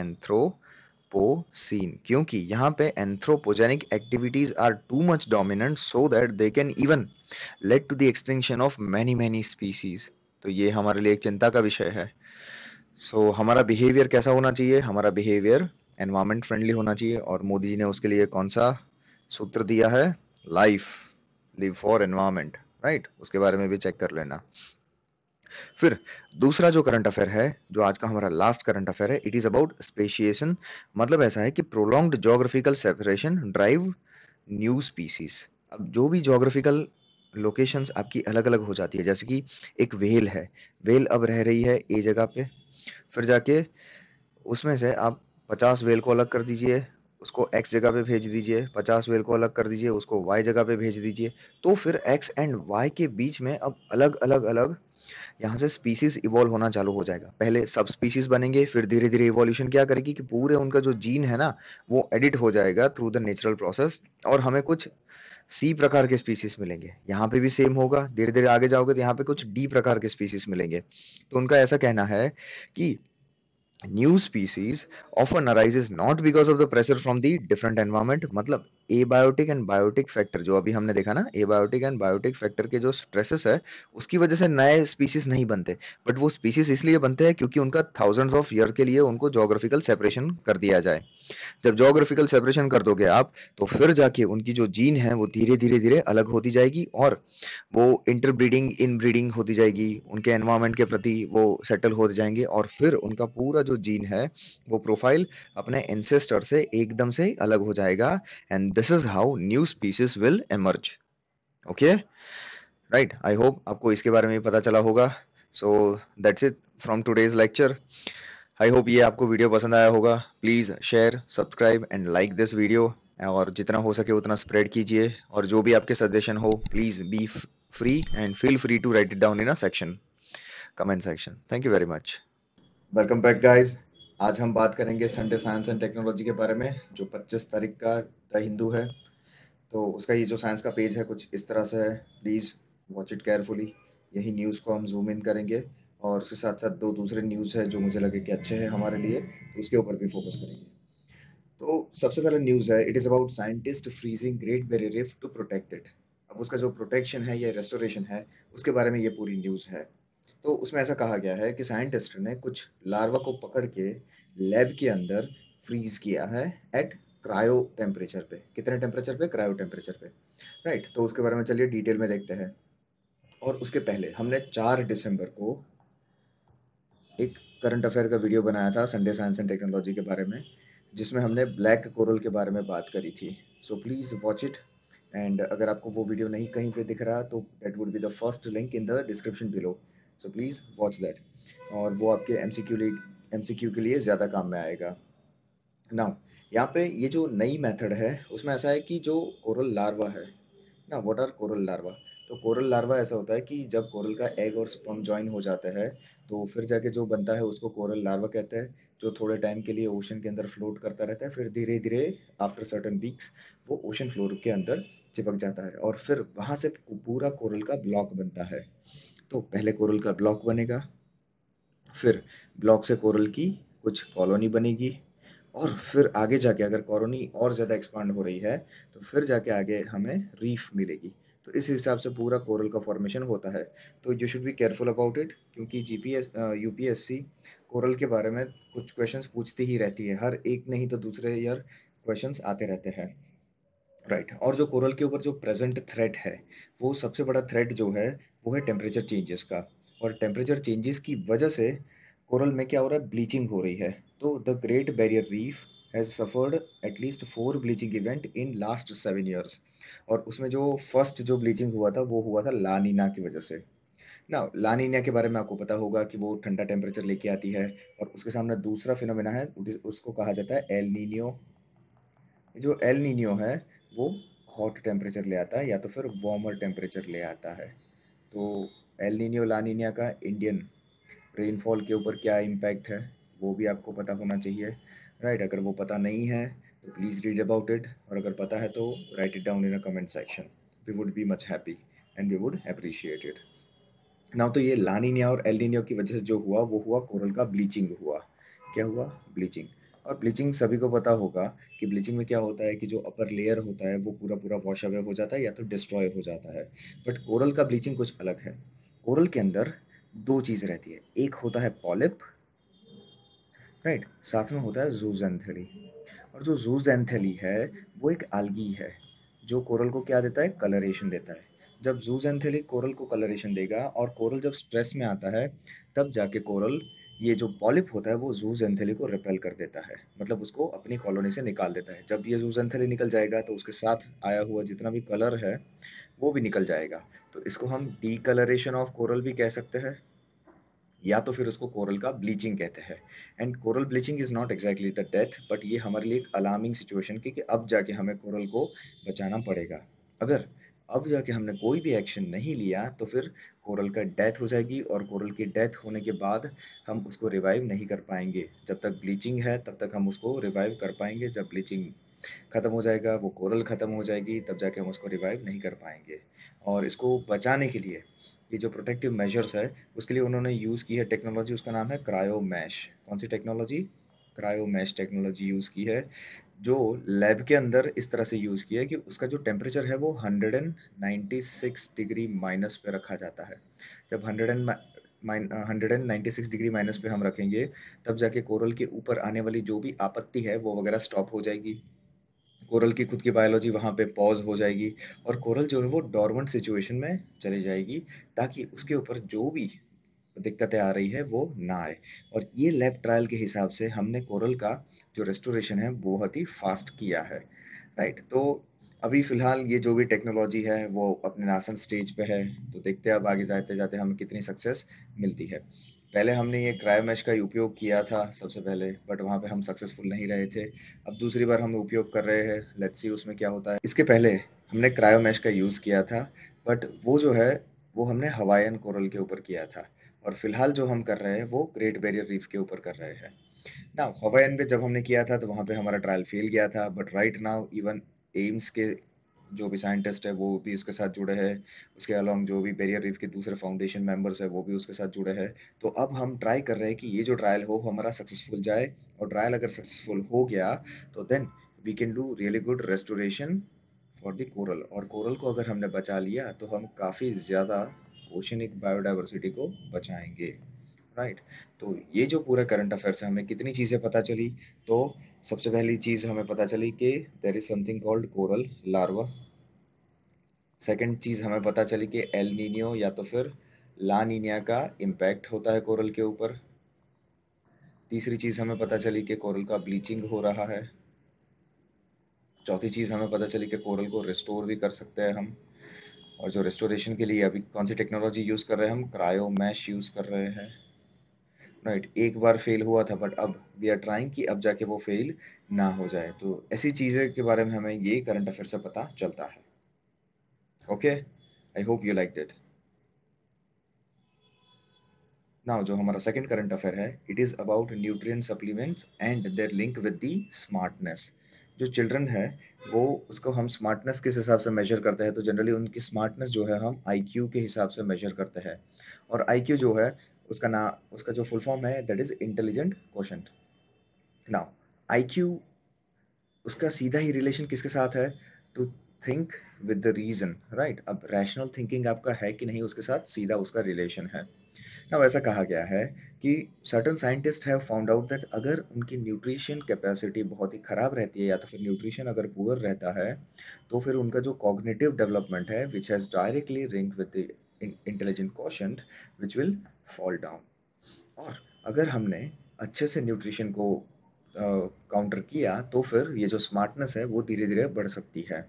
एंथ्रोपोसिन क्योंकि यहाँ पे anthropogenic activities are too much dominant so that they can even lead to the extension of many many species तो ये हमारे लिए एक चिंता का विषय है सो so, हमारा बिहेवियर कैसा होना चाहिए हमारा बिहेवियर एनवायरमेंट फ्रेंडली होना चाहिए और मोदी जी ने उसके लिए कौन सा सूत्र दिया है life live for environment right उसके बारे में भी चेक कर लेना फिर दूसरा जो करंट अफेयर है जो आज का हमारा लास्ट करंट अफेयर है इट इज अबाउट स्पेशिएशन मतलब ऐसा है कि prolonged geographical separation drive new species अब जो भी जोग्राफिकल लोकेशंस आपकी अलग अलग हो जाती है जैसे कि एक वेल है वेल अब रह रही है ए जगह पे फिर जाके उसमें से आप पचास वेल को अलग कर दीजिए उसको x जगह पे भेज दीजिए 50 वेल को अलग कर दीजिए उसको y जगह पे भेज दीजिए तो फिर x एंड y के बीच में अब अलग अलग अलग यहाँ से स्पीसीज इवॉल्व होना चालू हो जाएगा पहले सब स्पीसीज बनेंगे फिर धीरे धीरे इवोल्यूशन क्या करेगी कि पूरे उनका जो जीन है ना वो एडिट हो जाएगा थ्रू द नेचुरल प्रोसेस और हमें कुछ सी प्रकार के स्पीसीज मिलेंगे यहाँ पे भी सेम होगा धीरे धीरे आगे जाओगे तो यहाँ पे कुछ डी प्रकार के स्पीसीज मिलेंगे तो उनका ऐसा कहना है कि new species often arises not because of the pressure from the different environment मतलब एबायोटिक एंड बायोटिक फैक्टर जो अभी हमने देखा ना एबायोटिक एंड बायोटिक फैक्टर के जो स्ट्रेसेस है उसकी वजह से नए स्पीसीज नहीं बनते बट वो स्पीसीज इसलिए बनते हैं क्योंकि उनका थाउजेंड्स ऑफ ईयर के लिए उनको जोग्राफिकल सेपरेशन कर दिया जाए जब जोग्राफिकल सेपरेशन कर दोगे आप तो फिर जाके उनकी जो जीन है वो धीरे धीरे धीरे अलग होती जाएगी और वो इंटरब्रीडिंग इनब्रीडिंग होती जाएगी उनके एनवायरमेंट के प्रति वो सेटल हो जाएंगे और फिर उनका पूरा जो जीन है वो प्रोफाइल अपने एंसेस्टर से एकदम से अलग हो जाएगा and this is how new species will emerge okay right I hope आपको इसके बारे में पता चला होगा so that's it from today's lecture I hope ये आपको वीडियो पसंद आया होगा please share subscribe and like this video और जितना हो सके उतना स्प्रेड कीजिए और जो भी आपके सजेशन हो please be free and feel free to write it down in a section comment section thank you very much welcome back guys आज हम बात करेंगे संडे साइंस एंड टेक्नोलॉजी के बारे में जो 25 तारीख का द हिंदू है तो उसका ये जो साइंस का पेज है कुछ इस तरह से है प्लीज़ वॉच इट केयरफुली यही न्यूज़ को हम जूम इन करेंगे और उसके साथ साथ दो दूसरे न्यूज़ है जो मुझे लगे कि अच्छे हैं हमारे लिए तो उसके ऊपर भी फोकस करेंगे तो सबसे पहला न्यूज़ है it is about scientist freezing great barrier reef to protect it अब उसका जो प्रोटेक्शन है या रेस्टोरेशन है उसके बारे में ये पूरी न्यूज़ है तो उसमें ऐसा कहा गया है कि साइंटिस्ट ने कुछ लार्वा को पकड़ के लैब के अंदर फ्रीज किया है एट क्रायो टेम्परेचर पे कितने टेम्परेचर पे क्रायो टेम्परेचर पे राइट right, तो उसके बारे में चलिए डिटेल में देखते हैं और उसके पहले हमने चार दिसंबर को एक करंट अफेयर का वीडियो बनाया था संडे साइंस एंड टेक्नोलॉजी के बारे में जिसमें हमने ब्लैक कोरल के बारे में बात करी थी so please watch it and अगर आपको वो वीडियो नहीं कहीं पे दिख रहा तो that would be the first link in the description below so please watch that और वो आपके M C Q M C Q के लिए ज़्यादा काम में आएगा ना यहाँ पे ये जो नई मेथड है उसमें ऐसा है कि जो कोरल लार्वा है ना व्हाट आर कोरल लार्वा तो कोरल लार्वा ऐसा होता है कि जब कोरल का एग और स्पम ज्वाइन हो जाता है तो फिर जाके जो बनता है उसको कोरल लार्वा कहते हैं जो थोड़े टाइम के लिए ओशन के अंदर फ्लोट करता रहता है फिर धीरे धीरे आफ्टर सर्टन वीक्स वो ओशन फ्लोर के अंदर चिपक जाता है और फिर वहाँ से पूरा कोरल का ब्लॉक बनता है तो पहले कोरल का ब्लॉक बनेगा फिर ब्लॉक से कोरल की कुछ कॉलोनी बनेगी और फिर आगे जाके अगर कॉलोनी और ज़्यादा एक्सपांड हो रही है तो फिर जाके आगे हमें रीफ मिलेगी तो इस हिसाब से पूरा कोरल का फॉर्मेशन होता है तो you should be careful about it क्योंकि जीपीएस यूपीएससी uh, कोरल के बारे में कुछ क्वेश्चंस पूछती ही रहती है हर एक नहीं तो दूसरे ईयर क्वेश्चंस आते रहते हैं राइट right. और जो कोरल के ऊपर जो प्रेजेंट थ्रेट है वो सबसे बड़ा थ्रेट जो है वो है टेम्परेचर चेंजेस का और टेम्परेचर चेंजेस की वजह से कोरल में क्या हो रहा है ब्लीचिंग हो रही है तो the great barrier reef has suffered at least four bleaching event in last seven years और उसमें जो फर्स्ट जो ब्लीचिंग हुआ था वो हुआ था लानीना की वजह से ना लानीना के बारे में आपको पता होगा कि वो ठंडा टेम्परेचर लेके आती है और उसके सामने दूसरा फिनोमेना है उसको कहा जाता है एल नीनियो जो एल नीनियो है वो हॉट टेम्परेचर ले आता है या तो फिर वार्मर टेम्परेचर ले आता है तो एलिनियो लानिनिया का इंडियन रेनफॉल के ऊपर क्या इम्पैक्ट है वो भी आपको पता होना चाहिए राइट right, अगर वो पता नहीं है तो प्लीज़ रीड अबाउट इट और अगर पता है तो write it down in a comment section we would be much happy and we would appreciate it ना तो ये लानिनिया और एलिनियो की वजह से जो हुआ वो हुआ कोरल का ब्लीचिंग हुआ क्या हुआ ब्लीचिंग और ब्लीचिंग सभी को पता होगा कि ब्लीचिंग में क्या होता है कि जो अपर लेयर होता है वो पूरा पूरा वॉश अवे हो जाता है या तो डिस्ट्रॉय हो जाता है बट कोरल का ब्लीचिंग कुछ अलग है कोरल के अंदर दो चीज़ रहती है एक होता है पॉलिप राइट right, साथ में होता है जूजेंथली और जो जूजेंथली है वो एक आलगी है जो कोरल को क्या देता है कलरेशन देता है जब जूजेंथली कोरल को कलरेशन देगा और कोरल जब स्ट्रेस में आता है तब जाके कोरल ये जो पॉलिप होता है वो जूस एंथेली को रिपेल कर देता है मतलब उसको अपनी कॉलोनी से निकाल देता है जब ये जूस एंथेली निकल जाएगा तो उसके साथ आया हुआ जितना भी कलर है वो भी निकल जाएगा तो इसको हम डी कलरेशन ऑफ कोरल भी कह सकते हैं या तो फिर उसको कोरल का ब्लीचिंग कहते हैं and coral bleaching is not exactly the death but ये हमारे लिए एक अलार्मिंग सिचुएशन की कि अब जाके हमें कोरल को बचाना पड़ेगा अगर अब जाके हमने कोई भी एक्शन नहीं लिया तो फिर कोरल का डेथ हो जाएगी और कोरल की डेथ होने के बाद हम उसको रिवाइव नहीं कर पाएंगे जब तक ब्लीचिंग है तब तक हम उसको रिवाइव कर पाएंगे जब ब्लीचिंग ख़त्म हो जाएगा वो कोरल ख़त्म हो जाएगी तब जाके हम उसको रिवाइव नहीं कर पाएंगे और इसको बचाने के लिए ये जो प्रोटेक्टिव मेजर्स है उसके लिए उन्होंने यूज़ की है टेक्नोलॉजी उसका नाम है क्रायो मैश कौन सी technology cryo mesh technology use की है जो लैब के अंदर इस तरह से यूज़ किया कि उसका जो टेम्परेचर है वो 196 डिग्री माइनस पे रखा जाता है जब 100 and hundred and ninety six degree minus पे हम रखेंगे तब जाके कोरल के ऊपर आने वाली जो भी आपत्ति है वो वगैरह स्टॉप हो जाएगी कोरल की खुद की बायोलॉजी वहाँ पे पॉज हो जाएगी और कोरल जो है वो डॉर्मेंट सिचुएशन में चली जाएगी ताकि उसके ऊपर जो भी दिक्कतें आ रही है वो ना आए और ये लैब ट्रायल के हिसाब से हमने कोरल का जो रेस्टोरेशन है बहुत ही फास्ट किया है राइट तो अभी फ़िलहाल ये जो भी टेक्नोलॉजी है वो अपने नासन स्टेज पे है तो देखते हैं अब आगे जाते जाते हमें कितनी सक्सेस मिलती है पहले हमने ये क्रायोमेश मैश का उपयोग किया था सबसे पहले बट वहाँ पे हम सक्सेसफुल नहीं रहे थे अब दूसरी बार हम उपयोग कर रहे हैं लेट्स सी उसमें क्या होता है इसके पहले हमने क्रायो मैश का यूज़ किया था बट वो जो है वो हमने हवाइन कोरल के ऊपर किया था और फिलहाल जो हम कर रहे हैं वो ग्रेट बैरियर रीफ के ऊपर कर रहे हैं ना हवाईन पे जब हमने किया था तो वहाँ पे हमारा ट्रायल फेल गया था बट राइट नाउ इवन एम्स के जो भी साइंटिस्ट है वो भी इसके साथ जुड़े हैं उसके अलावा जो भी बैरियर रीफ के दूसरे फाउंडेशन मेंबर्स है वो भी उसके साथ जुड़े हैं तो अब हम ट्राई कर रहे हैं कि ये जो ट्रायल हो हमारा सक्सेसफुल जाए और ट्रायल अगर सक्सेसफुल हो गया तो then we can do really good restoration for the coral और कोरल को अगर हमने बचा लिया तो हम काफ़ी ज़्यादा ओशनिक बायोडाइवर्सिटी को बचाएंगे राइट तो ये जो पूरा करंट अफेयर्स है हमें कितनी चीज़ें पता चली तो सबसे पहली चीज़ हमें पता चली कि there is something called coral larva second चीज़ हमें पता चली कि एल नीनियो या तो फिर ला नीनिया का इम्पैक्ट होता है कोरल के ऊपर तीसरी चीज़ हमें पता चली कि कोरल का ब्लीचिंग हो रहा है चौथी चीज़ हमें पता चली कि कोरल को रिस्टोर भी कर सकते हैं हम और जो रेस्टोरेशन के लिए अभी कौन सी टेक्नोलॉजी यूज़ कर रहे हैं हम क्रायो मैश यूज़ कर रहे हैं राइट right, एक बार फेल हुआ था बट अब वी आर ट्राइंग कि अब जाके वो फेल ना हो जाए तो ऐसी चीज़ें के बारे में हमें ये करंट अफेयर से पता चलता है okay I hope you like it now जो हमारा सेकंड करंट अफेयर है it is about nutrient supplements and their link with the smartness जो चिल्ड्रन है वो उसको हम स्मार्टनेस किस हिसाब से मेजर करते हैं तो जनरली उनकी स्मार्टनेस जो है हम आईक्यू के हिसाब से मेजर करते हैं और आई जो है उसका ना उसका जो फुल फॉर्म है that is intelligent question now Q उसका सीधा ही रिलेशन किसके साथ है to think with the reason right अब रैशनल थिंकिंग आपका है कि नहीं उसके साथ सीधा उसका रिलेशन है ना ऐसा कहा गया है कि certain scientist have found out that अगर उनकी न्यूट्रिशन कैपेसिटी बहुत ही ख़राब रहती है या तो फिर न्यूट्रिशन अगर पुअर रहता है तो फिर उनका जो कॉग्नेटिव डेवलपमेंट है which has directly link with the intelligent question which will fall down और अगर हमने अच्छे से न्यूट्रिशन को काउंटर uh, किया तो फिर ये जो स्मार्टनेस है वो धीरे धीरे बढ़ सकती है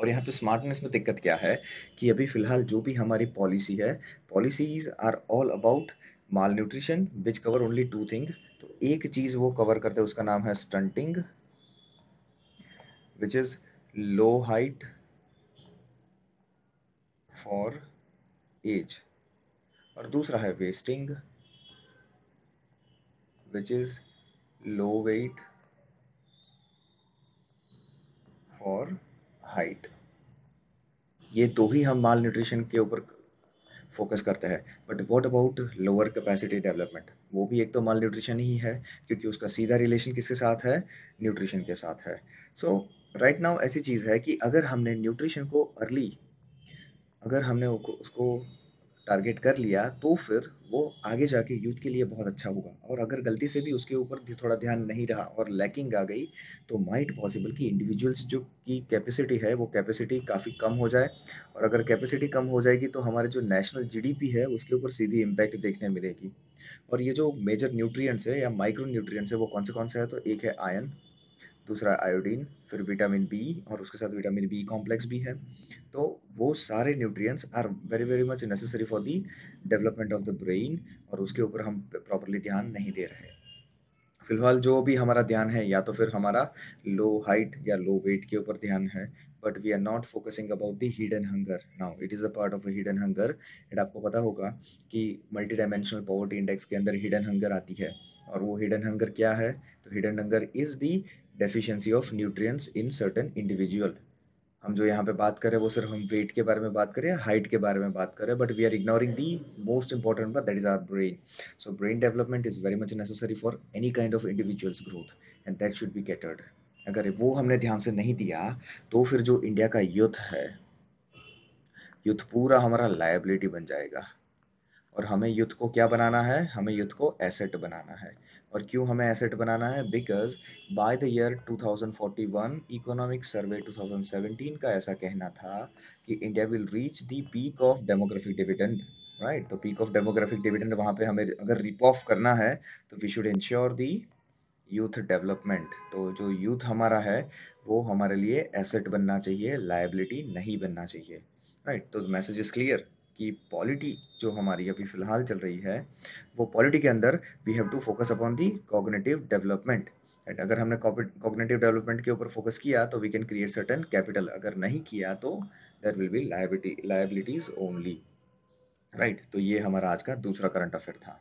और यहाँ पे स्मार्टनेस में दिक्कत क्या है कि अभी फिलहाल जो भी हमारी पॉलिसी है policies are all about malnutrition which cover only two thing तो एक चीज वो कवर करते हैं उसका नाम है stunting which is low height for age और दूसरा है wasting which is low weight for height ये दो ही हम माल न्यूट्रिशन के ऊपर फोकस करते हैं but what about lower capacity development वो भी एक तो माल न्यूट्रिशन ही है क्योंकि उसका सीधा रिलेशन किसके साथ है न्यूट्रिशन के साथ है सो राइट नाउ ऐसी चीज़ है कि अगर हमने न्यूट्रिशन को अर्ली अगर हमने उसको टारगेट कर लिया तो फिर वो आगे जाके यूथ के लिए बहुत अच्छा होगा और अगर गलती से भी उसके ऊपर भी थोड़ा ध्यान नहीं रहा और लैकिंग आ गई तो माइट पॉसिबल कि इंडिविजुअल्स जो की कैपेसिटी है वो कैपेसिटी काफ़ी कम हो जाए और अगर कैपेसिटी कम हो जाएगी तो हमारे जो नेशनल जीडीपी है उसके ऊपर सीधी इम्पैक्ट देखने मिलेगी और ये जो मेजर न्यूट्रियट्स है या माइक्रो न्यूट्रियट्स है वो कौन से कौन से है तो एक है आयन दूसरा आयोडीन फिर विटामिन बी और उसके साथ विटामिन बी कॉम्प्लेक्स भी है तो वो सारे nutrients are very very much necessary for the development of the brain और उसके ऊपर हम प्रॉपरली ध्यान नहीं दे रहे फिलहाल जो भी हमारा ध्यान है या तो फिर हमारा लो हाइट या लो वेट के ऊपर ध्यान है but we are not focusing about the hidden hunger now it is a part of hidden hunger and आपको पता होगा कि मल्टी डायमेंशनल पॉवर्टी इंडेक्स के अंदर हिडन हंगर आती है और वो हिडन हंगर क्या है तो hidden hunger is the deficiency of nutrients in certain individual हम जो यहाँ पे बात कर रहे हैं वो सिर्फ हम वेट के बारे में बात कर रहे हैं हाइट के बारे में बात कर रहे हैं but we are ignoring the most important that is our brain so brain development is very much necessary for any kind of individuals growth and that should be catered अगर वो हमने ध्यान से नहीं दिया तो फिर जो इंडिया का यूथ है यूथ पूरा हमारा लाइबिलिटी बन जाएगा और हमें युद्ध को क्या बनाना है हमें युद्ध को एसेट बनाना है और क्यों हमें एसेट बनाना है because by the year 2041 economic survey 2017 का ऐसा कहना था कि India will reach the peak of demographic dividend right तो पीक ऑफ डेमोग्राफिक डिविडेंड वहां पे हमें अगर रिप ऑफ करना है तो we should ensure the youth development तो जो यूथ हमारा है वो हमारे लिए एसेट बनना चाहिए लाइबिलिटी नहीं बनना चाहिए राइट right? तो मैसेज इज क्लियर कि पॉलिटी जो हमारी अभी फिलहाल चल रही है वो पॉलिटी के अंदर we have to focus upon the cognitive development and अगर हमने कॉग्नेटिव डेवलपमेंट के ऊपर फोकस किया तो we can create certain capital अगर नहीं किया तो there will be liability liabilities only right तो ये हमारा आज का दूसरा करंट अफेयर था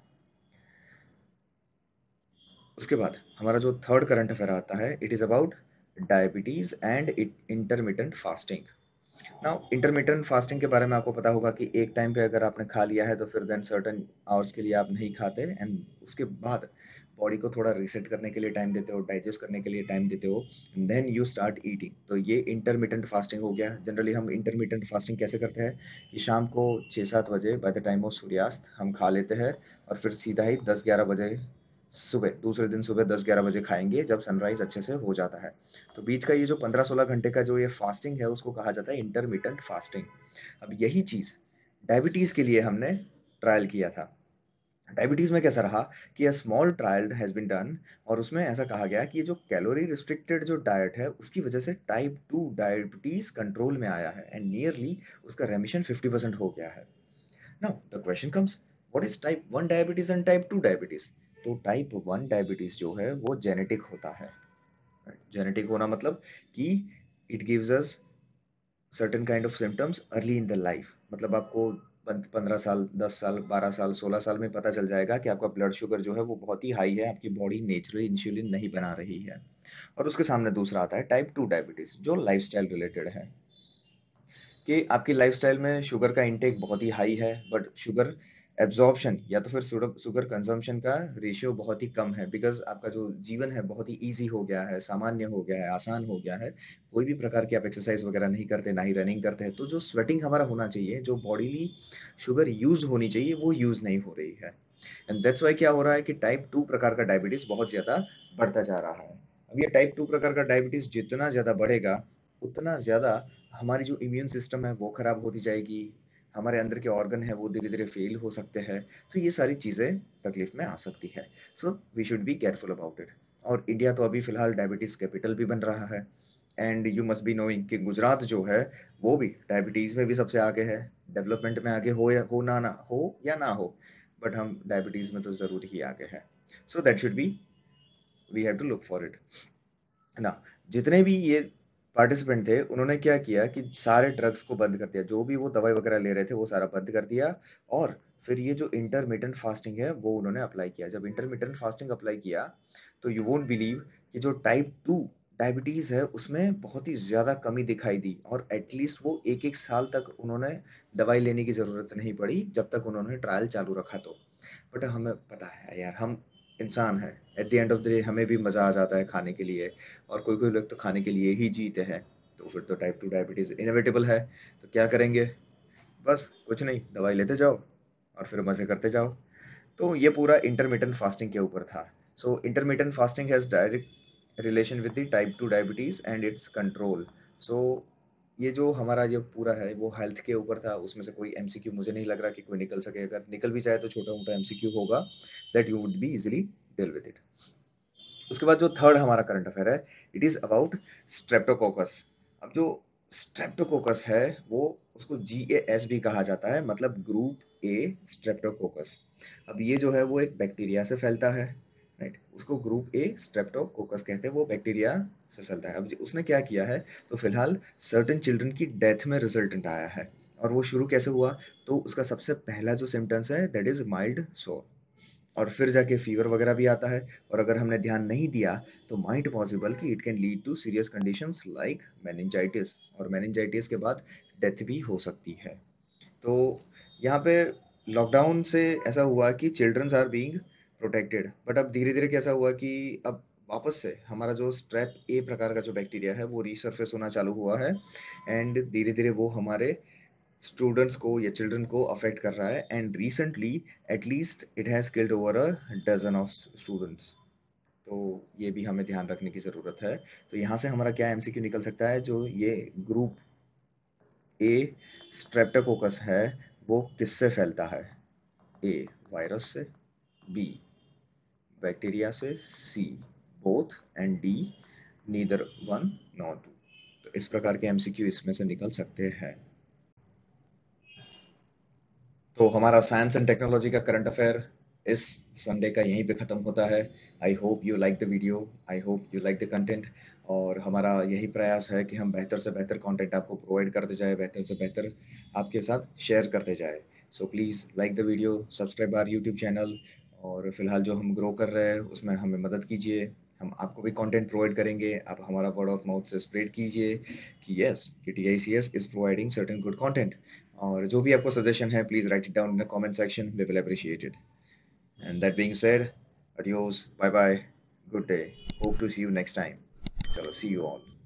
उसके बाद हमारा जो थर्ड करंट अफेयर आता है it is about diabetes and intermittent fasting now intermittent fasting के बारे में आपको पता होगा कि एक टाइम पे अगर आपने खा लिया है तो फिर देन सर्टन आवर्स के लिए आप नहीं खाते एंड उसके बाद बॉडी को थोड़ा रिसेट करने के लिए टाइम देते हो डाइजेस्ट करने के लिए टाइम देते हो देन यू स्टार्ट ईटिंग तो ये इंटरमीडियंट फास्टिंग हो गया जनरली हम इंटरमीडियंट फास्टिंग कैसे करते हैं कि शाम को छः सात बजे बाय द टाइम ऑफ सूर्यास्त हम खा लेते हैं और फिर सीधा ही दस ग्यारह बजे सुबह दूसरे दिन सुबह दस ग्यारह बजे खाएंगे जब सनराइज अच्छे से हो जाता है तो बीच का ये जो 15-16 घंटे का जो ये फास्टिंग है उसको कहा जाता है इंटरमीडियंट फास्टिंग अब यही चीज़ डायबिटीज़ के लिए हमने ट्रायल किया था डायबिटीज़ में कैसा रहा कि a small trial has been done और उसमें ऐसा कहा गया कि ये जो कैलोरी रिस्ट्रिक्टेड जो डाइट है उसकी वजह से टाइप टू डायबिटीज़ कंट्रोल में आया है एंड नियरली उसका रेमिशन 50 परसेंट हो गया है now the question comes what is type one diabetes and type two diabetes तो टाइप वन डायबिटीज़ जो है वो जेनेटिक होता है जेनेटिक होना मतलब कि it gives us certain kind of symptoms early in the life मतलब आपको पंद्रह साल दस साल बारह साल सोलह साल में पता चल जाएगा कि आपका ब्लड शुगर जो है वो बहुत ही हाई है आपकी बॉडी नेचुरली इंसुलिन नहीं बना रही है और उसके सामने दूसरा आता है टाइप टू डायबिटीज़ जो लाइफ रिलेटेड है कि आपकी लाइफ में शुगर का इंटेक बहुत ही हाई है बट शुगर एब्जॉर्प्शन या तो फिर शुगर कंजम्पशन का रेशियो बहुत ही कम है बिकॉज आपका जो जीवन है बहुत ही ईजी हो गया है सामान्य हो गया है आसान हो गया है कोई भी प्रकार की आप एक्सरसाइज वगैरह नहीं करते ना ही रनिंग करते हैं तो जो स्वेटिंग हमारा होना चाहिए जो बॉडीली शुगर यूज होनी चाहिए वो यूज नहीं हो रही है एंड दैट्स वाई क्या हो रहा है कि टाइप टू प्रकार का डायबिटीज बहुत ज्यादा बढ़ता जा रहा है अब ये टाइप टू प्रकार का डायबिटीज जितना ज्यादा बढ़ेगा उतना ज्यादा हमारी जो इम्यून सिस्टम है वो खराब होती जाएगी हमारे अंदर के ऑर्गन है वो धीरे धीरे फेल हो सकते हैं तो ये सारी चीज़ें तकलीफ में आ सकती है so we should be careful about it और इंडिया तो अभी फिलहाल डायबिटीज़ कैपिटल भी बन रहा है and you must be knowing कि गुजरात जो है वो भी डायबिटीज़ में भी सबसे आगे है डेवलपमेंट में आगे हो या हो ना ना हो या ना हो बट हम डायबिटीज़ में तो ज़रूर ही आगे हैं so that should be we have to look for it ना जितने भी ये पार्टिसिपेंट थे उन्होंने क्या किया कि सारे ड्रग्स को बंद कर दिया जो भी वो दवाई वगैरह ले रहे थे वो सारा बंद कर दिया और फिर ये जो इंटरमीडियंट फास्टिंग है वो उन्होंने अप्लाई किया जब इंटरमीडियंट फास्टिंग अप्लाई किया तो यू वोंट बिलीव कि जो टाइप टू डायबिटीज़ है उसमें बहुत ही ज़्यादा कमी दिखाई दी और एटलीस्ट वो एक एक साल तक उन्होंने दवाई लेने की ज़रूरत नहीं पड़ी जब तक उन्होंने ट्रायल चालू रखा तो बट हमें पता है यार हम इंसान है at the end of the day हमें भी मज़ा आ जाता है खाने के लिए और कोई कोई लोग तो खाने के लिए ही जीते हैं तो फिर तो टाइप टू डायबिटीज़ इनोवेटेबल है तो क्या करेंगे बस कुछ नहीं दवाई लेते जाओ और फिर मज़े करते जाओ तो ये पूरा इंटरमीडियंट फास्टिंग के ऊपर था so intermittent fasting has direct relation with the type two diabetes and its control so ये जो हमारा ये पूरा है वो हेल्थ के ऊपर था उसमें से कोई एमसीक्यू मुझे नहीं लग रहा कि कोई निकल सके अगर निकल भी जाए तो छोटा मोटा एमसीक्यू होगा that you would be easily deal with it उसके बाद जो थर्ड हमारा करंट अफेयर है इट इज अबाउट स्ट्रेप्टोकोकस अब जो स्ट्रेप्टोकोकस है वो उसको जी ए एस भी कहा जाता है मतलब ग्रुप ए स्ट्रेप्टोकोकस अब ये जो है वो एक बैक्टीरिया से फैलता है राइट उसको ग्रुप ए स्ट्रेप्टोकोकस कहते हैं वो बैक्टीरिया से फैलता है अब उसने क्या किया है तो फिलहाल सर्टन चिल्ड्रन की डेथ में रिजल्टेंट आया है और वो शुरू कैसे हुआ तो उसका सबसे पहला जो सिम्टम्स है दैट इज माइल्ड सोर और फिर जाके फीवर वगैरह भी आता है और अगर हमने ध्यान नहीं दिया तो माइट पॉसिबल कि it can lead to serious condition like meningitis और मैनेजाइटिस के बाद डेथ भी हो सकती है तो यहाँ पे लॉकडाउन से ऐसा हुआ कि childrens are being protected but अब धीरे धीरे कैसा हुआ कि अब वापस से हमारा जो स्ट्रेप ए प्रकार का जो बैक्टीरिया है वो रिसर्फेस होना चालू हुआ है एंड धीरे धीरे वो हमारे स्टूडेंट्स को या चिल्ड्रन को अफेक्ट कर रहा है and recently at least it has killed over a dozen of students तो ये भी हमें ध्यान रखने की ज़रूरत है तो यहाँ से हमारा क्या एमसीक्यू निकल सकता है जो ये ग्रुप ए स्ट्रेप्टोकोकस है वो किससे फैलता है ए वायरस से बी बैक्टीरिया से C both and D neither one nor two तो इस प्रकार के एमसीक्यू इसमें से निकल सकते हैं तो हमारा साइंस एंड टेक्नोलॉजी का करंट अफेयर इस संडे का यहीं पे ख़त्म होता है I hope you like the video I hope you like the content और हमारा यही प्रयास है कि हम बेहतर से बेहतर कंटेंट आपको प्रोवाइड करते जाए बेहतर से बेहतर आपके साथ शेयर करते जाए so please like the video subscribe our YouTube channel और फ़िलहाल जो हम ग्रो कर रहे हैं उसमें हमें मदद कीजिए हम आपको भी कंटेंट प्रोवाइड करेंगे आप हमारा वर्ड ऑफ माउथ से स्प्रेड कीजिए कि यस कि T I C S is providing certain good content और जो भी आपको सजेशन है please write it down in the comment section we will appreciate it and that being said adios bye bye good day hope to see you next time चलो सी यू ऑल